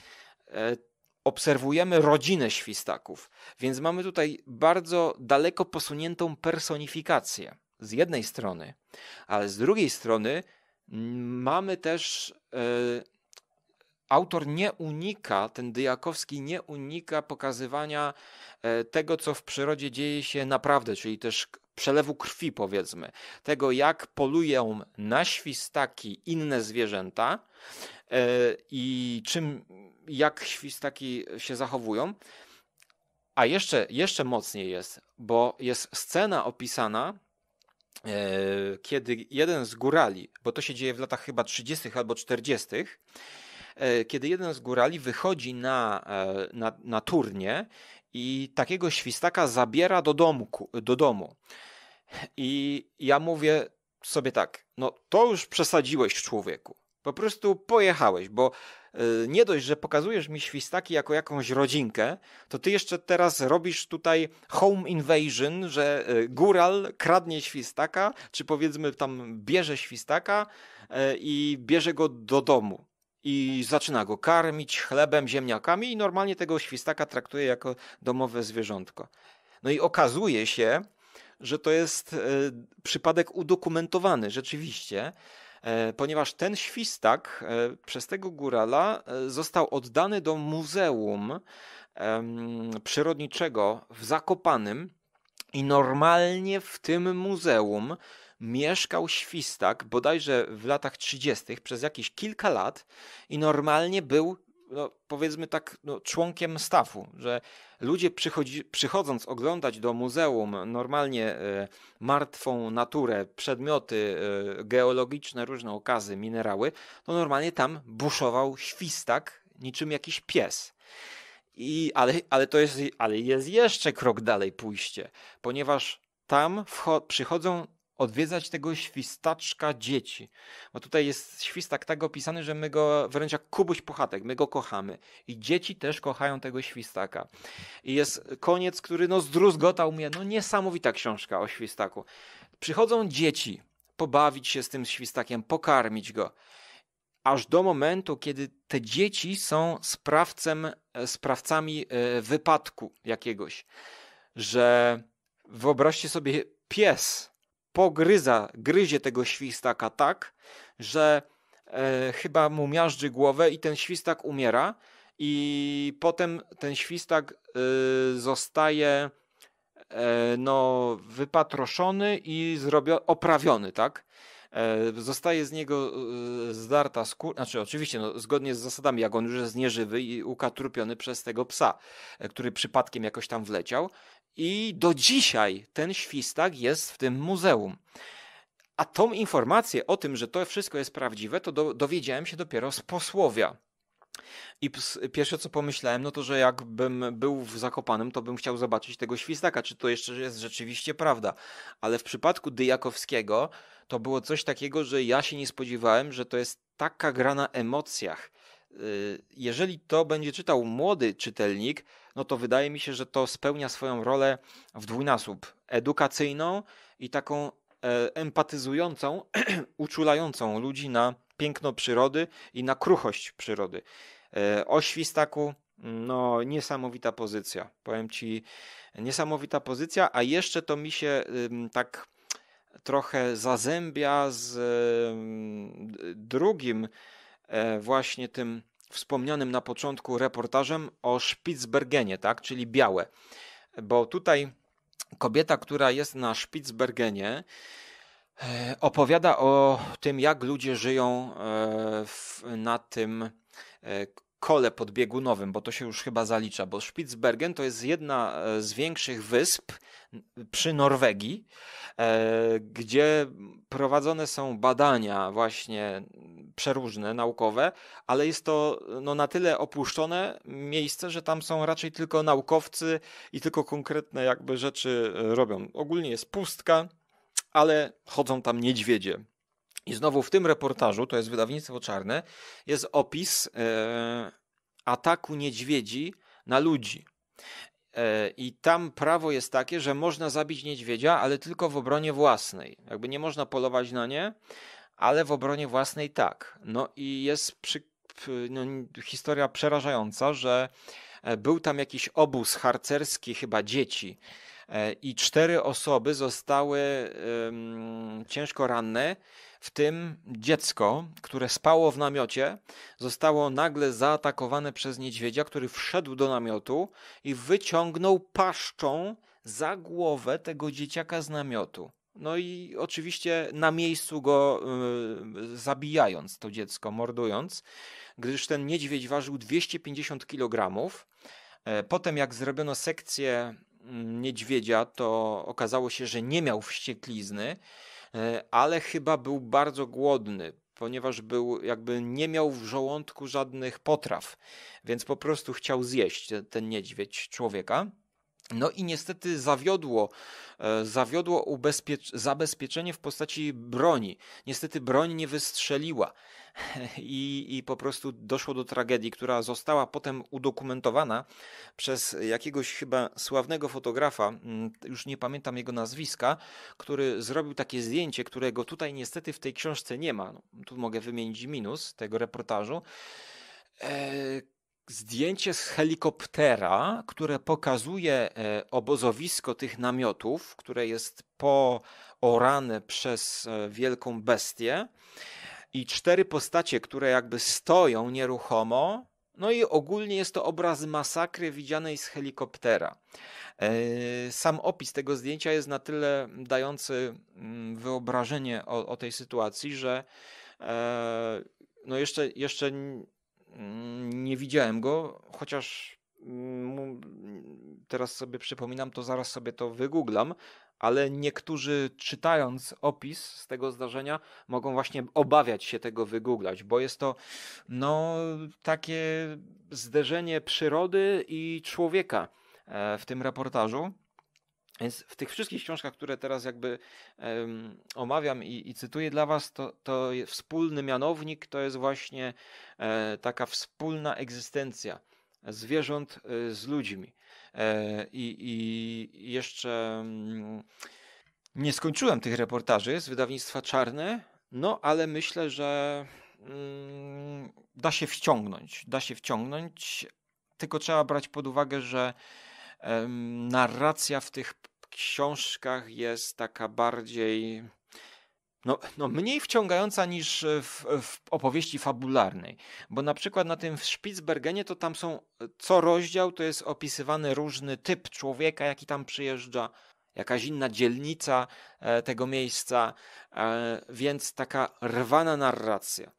e, obserwujemy rodzinę świstaków. Więc mamy tutaj bardzo daleko posuniętą personifikację z jednej strony, ale z drugiej strony mamy też e, autor nie unika, ten Dyjakowski nie unika pokazywania e, tego, co w przyrodzie dzieje się naprawdę, czyli też przelewu krwi, powiedzmy, tego jak polują na świstaki inne zwierzęta e, i czym, jak świstaki się zachowują. A jeszcze, jeszcze mocniej jest, bo jest scena opisana, e, kiedy jeden z górali, bo to się dzieje w latach chyba 30. albo 40., E, kiedy jeden z górali wychodzi na, e, na, na turnie i takiego świstaka zabiera do, domku, do domu. I ja mówię sobie tak, no to już przesadziłeś człowieku. Po prostu pojechałeś, bo e, nie dość, że pokazujesz mi świstaki jako jakąś rodzinkę, to ty jeszcze teraz robisz tutaj home invasion, że góral kradnie świstaka, czy powiedzmy tam bierze świstaka i bierze go do domu i zaczyna go karmić chlebem, ziemniakami i normalnie tego świstaka traktuje jako domowe zwierzątko. No i okazuje się, że to jest e, przypadek udokumentowany rzeczywiście, e, ponieważ ten świstak e, przez tego górala został oddany do Muzeum Przyrodniczego w Zakopanym i normalnie w tym muzeum mieszkał Świstak bodajże w latach 30. przez jakieś kilka lat i normalnie był, no, powiedzmy tak, no, członkiem stafu, że ludzie przychodzi, przychodząc oglądać do muzeum normalnie e, martwą naturę, przedmioty e, geologiczne, różne okazy, minerały, to normalnie tam buszował Świstak niczym jakiś pies. I, ale, ale to jest, ale jest jeszcze krok dalej pójście, ponieważ tam przychodzą odwiedzać tego świstaczka dzieci. Bo tutaj jest świstak tak opisany, że my go wręcz jak kubuś pochatek, my go kochamy. I dzieci też kochają tego świstaka. I jest koniec, który no zdruzgotał mnie. No niesamowita książka o świstaku. Przychodzą dzieci pobawić się z tym świstakiem, pokarmić go. Aż do momentu, kiedy te dzieci są sprawcem, e, sprawcami e, wypadku jakiegoś. Że wyobraźcie sobie pies, pogryza, gryzie tego świstaka tak, że e, chyba mu miażdży głowę i ten świstak umiera i potem ten świstak y, zostaje y, no, wypatroszony i zrobio- oprawiony, tak? E, zostaje z niego e, zdarta skóra, znaczy oczywiście no, zgodnie z zasadami, jak on już jest nieżywy i ukatrupiony przez tego psa, e, który przypadkiem jakoś tam wleciał. I do dzisiaj ten świstak jest w tym muzeum. A tą informację o tym, że to wszystko jest prawdziwe, to do, dowiedziałem się dopiero z posłowia. I pierwsze co pomyślałem, no to, że jakbym był w zakopanym, to bym chciał zobaczyć tego świstaka, czy to jeszcze jest rzeczywiście prawda. Ale w przypadku Dyjakowskiego to było coś takiego, że ja się nie spodziewałem, że to jest taka gra na emocjach. Y, jeżeli to będzie czytał młody czytelnik, no to wydaje mi się, że to spełnia swoją rolę w dwójnasób edukacyjną i taką e, empatyzującą, uczulającą ludzi na piękno przyrody i na kruchość przyrody. E, o Świstaku, no niesamowita pozycja. Powiem Ci, niesamowita pozycja, a jeszcze to mi się tak trochę zazębia z drugim e, właśnie tym wspomnianym na początku reportażem o Spitsbergenie, tak, czyli białe. Bo tutaj kobieta, która jest na Spitsbergenie, e, opowiada o tym, jak ludzie żyją na tym E, kole podbiegunowym, bo to się już chyba zalicza, bo Spitsbergen to jest jedna e, z większych wysp przy Norwegii, e, gdzie prowadzone są badania właśnie przeróżne, naukowe, ale jest to no, na tyle opuszczone miejsce, że tam są raczej tylko naukowcy i tylko konkretne jakby rzeczy robią. Ogólnie jest pustka, ale chodzą tam niedźwiedzie i znowu w tym reportażu, to jest wydawnictwo czarne, jest opis e, ataku niedźwiedzi na ludzi. E, I tam prawo jest takie, że można zabić niedźwiedzia, ale tylko w obronie własnej. Jakby nie można polować na nie, ale w obronie własnej tak. No i jest przy, no, historia przerażająca, że e, był tam jakiś obóz harcerski, chyba dzieci, e, i cztery osoby zostały ciężko ranne w tym dziecko, które spało w namiocie, zostało nagle zaatakowane przez niedźwiedzia, który wszedł do namiotu i wyciągnął paszczą za głowę tego dzieciaka z namiotu. No i oczywiście na miejscu go yy, zabijając to dziecko, mordując, gdyż ten niedźwiedź ważył 250 kg. E, potem jak zrobiono sekcję mm, niedźwiedzia, to okazało się, że nie miał wścieklizny E, ale chyba był bardzo głodny, ponieważ był jakby nie miał w żołądku żadnych potraw, więc po prostu chciał zjeść ten niedźwiedź człowieka. No i niestety zawiodło, e, zawiodło zabezpieczenie w postaci broni. Niestety broń nie wystrzeliła I, i po prostu doszło do tragedii, która została potem udokumentowana przez jakiegoś chyba sławnego fotografa, mm, już nie pamiętam jego nazwiska, który zrobił takie zdjęcie, którego tutaj niestety w tej książce nie ma. No, tu mogę wymienić minus tego reportażu e, zdjęcie z helikoptera, które pokazuje e, obozowisko tych namiotów, które jest poorane przez e, wielką bestię. I cztery postacie, które jakby stoją nieruchomo, no i ogólnie jest to obraz masakry widzianej z helikoptera. E, sam opis tego zdjęcia jest na tyle dający mm, wyobrażenie o, o tej sytuacji, że no jeszcze, jeszcze Mm, nie widziałem go, chociaż mm, teraz sobie przypominam, to zaraz sobie to wygooglam, ale niektórzy czytając opis z tego zdarzenia mogą właśnie obawiać się tego wygooglać, bo jest to no, takie zderzenie przyrody i człowieka e, w tym reportażu. Więc w tych wszystkich książkach, które teraz jakby um, omawiam i, i, cytuję dla Was, to, to wspólny mianownik to jest właśnie e, taka wspólna egzystencja zwierząt e, z ludźmi. E, i, i, jeszcze mm, nie skończyłem tych reportaży z wydawnictwa Czarne, no ale myślę, że mm, da się wciągnąć. Da się wciągnąć, tylko trzeba brać pod uwagę, że narracja w tych książkach jest taka bardziej. No, no mniej wciągająca niż w, w, opowieści fabularnej, bo na przykład na tym w Spitsbergenie to tam są co rozdział to jest opisywany różny typ człowieka, jaki tam przyjeżdża, jakaś inna dzielnica e, tego miejsca, e, więc taka rwana narracja.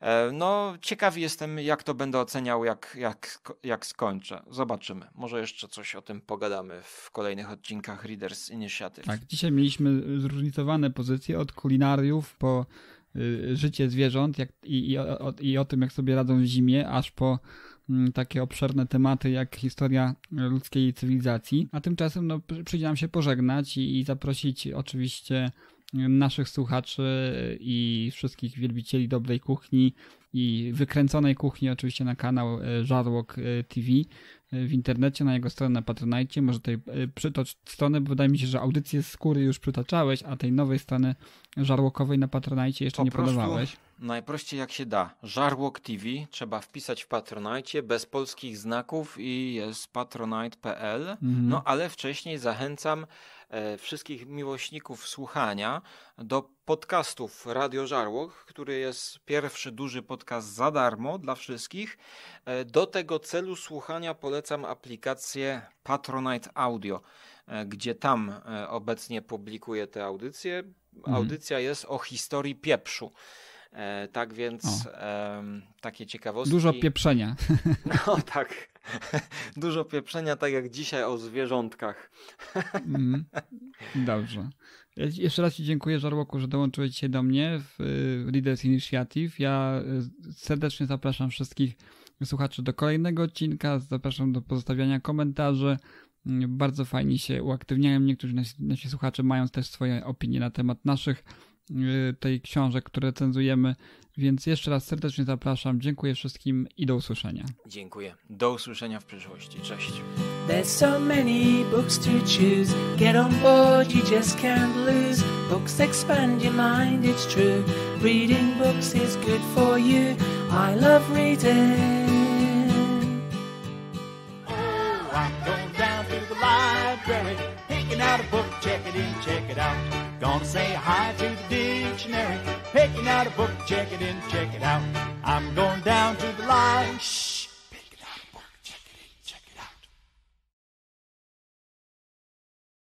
E, no, ciekawy jestem, jak to będę oceniał, jak, jak, jak skończę. Zobaczymy. Może jeszcze coś o tym pogadamy w kolejnych odcinkach Readers Initiative. Tak, dzisiaj mieliśmy zróżnicowane pozycje od kulinariów po y, życie zwierząt jak, i, i, o, i o tym, jak sobie radzą w zimie, aż po mm, takie obszerne tematy jak historia ludzkiej cywilizacji. A tymczasem no, przyjdzie nam się pożegnać i, i zaprosić oczywiście naszych słuchaczy i wszystkich wielbicieli dobrej kuchni i wykręconej kuchni oczywiście na kanał e, Żarłok e, TV e, w internecie, na jego stronę na Patronite. Może tutaj przytocz stronę, bo wydaje mi się, że audycję skóry już przytaczałeś, a tej nowej strony żarłokowej na Patronite jeszcze po nie podawałeś. Najprościej jak się da. Żarłok TV trzeba wpisać w Patronite bez polskich znaków i jest patronite.pl. Mhm. No ale wcześniej zachęcam E, wszystkich miłośników słuchania do podcastów Radio Żarłok, który jest pierwszy duży podcast za darmo dla wszystkich. E, do tego celu słuchania polecam aplikację Patronite Audio, e, gdzie tam obecnie publikuję te audycje. Mhm. Audycja jest o historii pieprzu. Tak więc o. takie ciekawostki. Dużo pieprzenia. No tak, Dużo pieprzenia, tak jak dzisiaj o zwierzątkach. Mm, dobrze. Jeszcze raz Ci dziękuję, Żarłoku, że dołączyłeś dzisiaj do mnie w Leaders Initiative. Ja y, serdecznie zapraszam wszystkich słuchaczy do kolejnego odcinka. Zapraszam do pozostawiania komentarzy. Mm, bardzo fajnie się uaktywniają. Niektórzy nasi, nasi słuchacze mają też swoje opinie na temat naszych Y, tej książek, które cenzujemy. Więc jeszcze raz serdecznie zapraszam. Dziękuję wszystkim i do usłyszenia. Dziękuję. Do usłyszenia w przyszłości. Cześć. There's so many books to choose. Get on board, you just can't lose. Books expand your mind, it's true. Reading books is good for you. I love reading. Oh, I go down to the library, picking out a book, check it in, check it out. Gonna say hi to the dictionary, picking out a book, check it in, check it out. I'm going down to the line.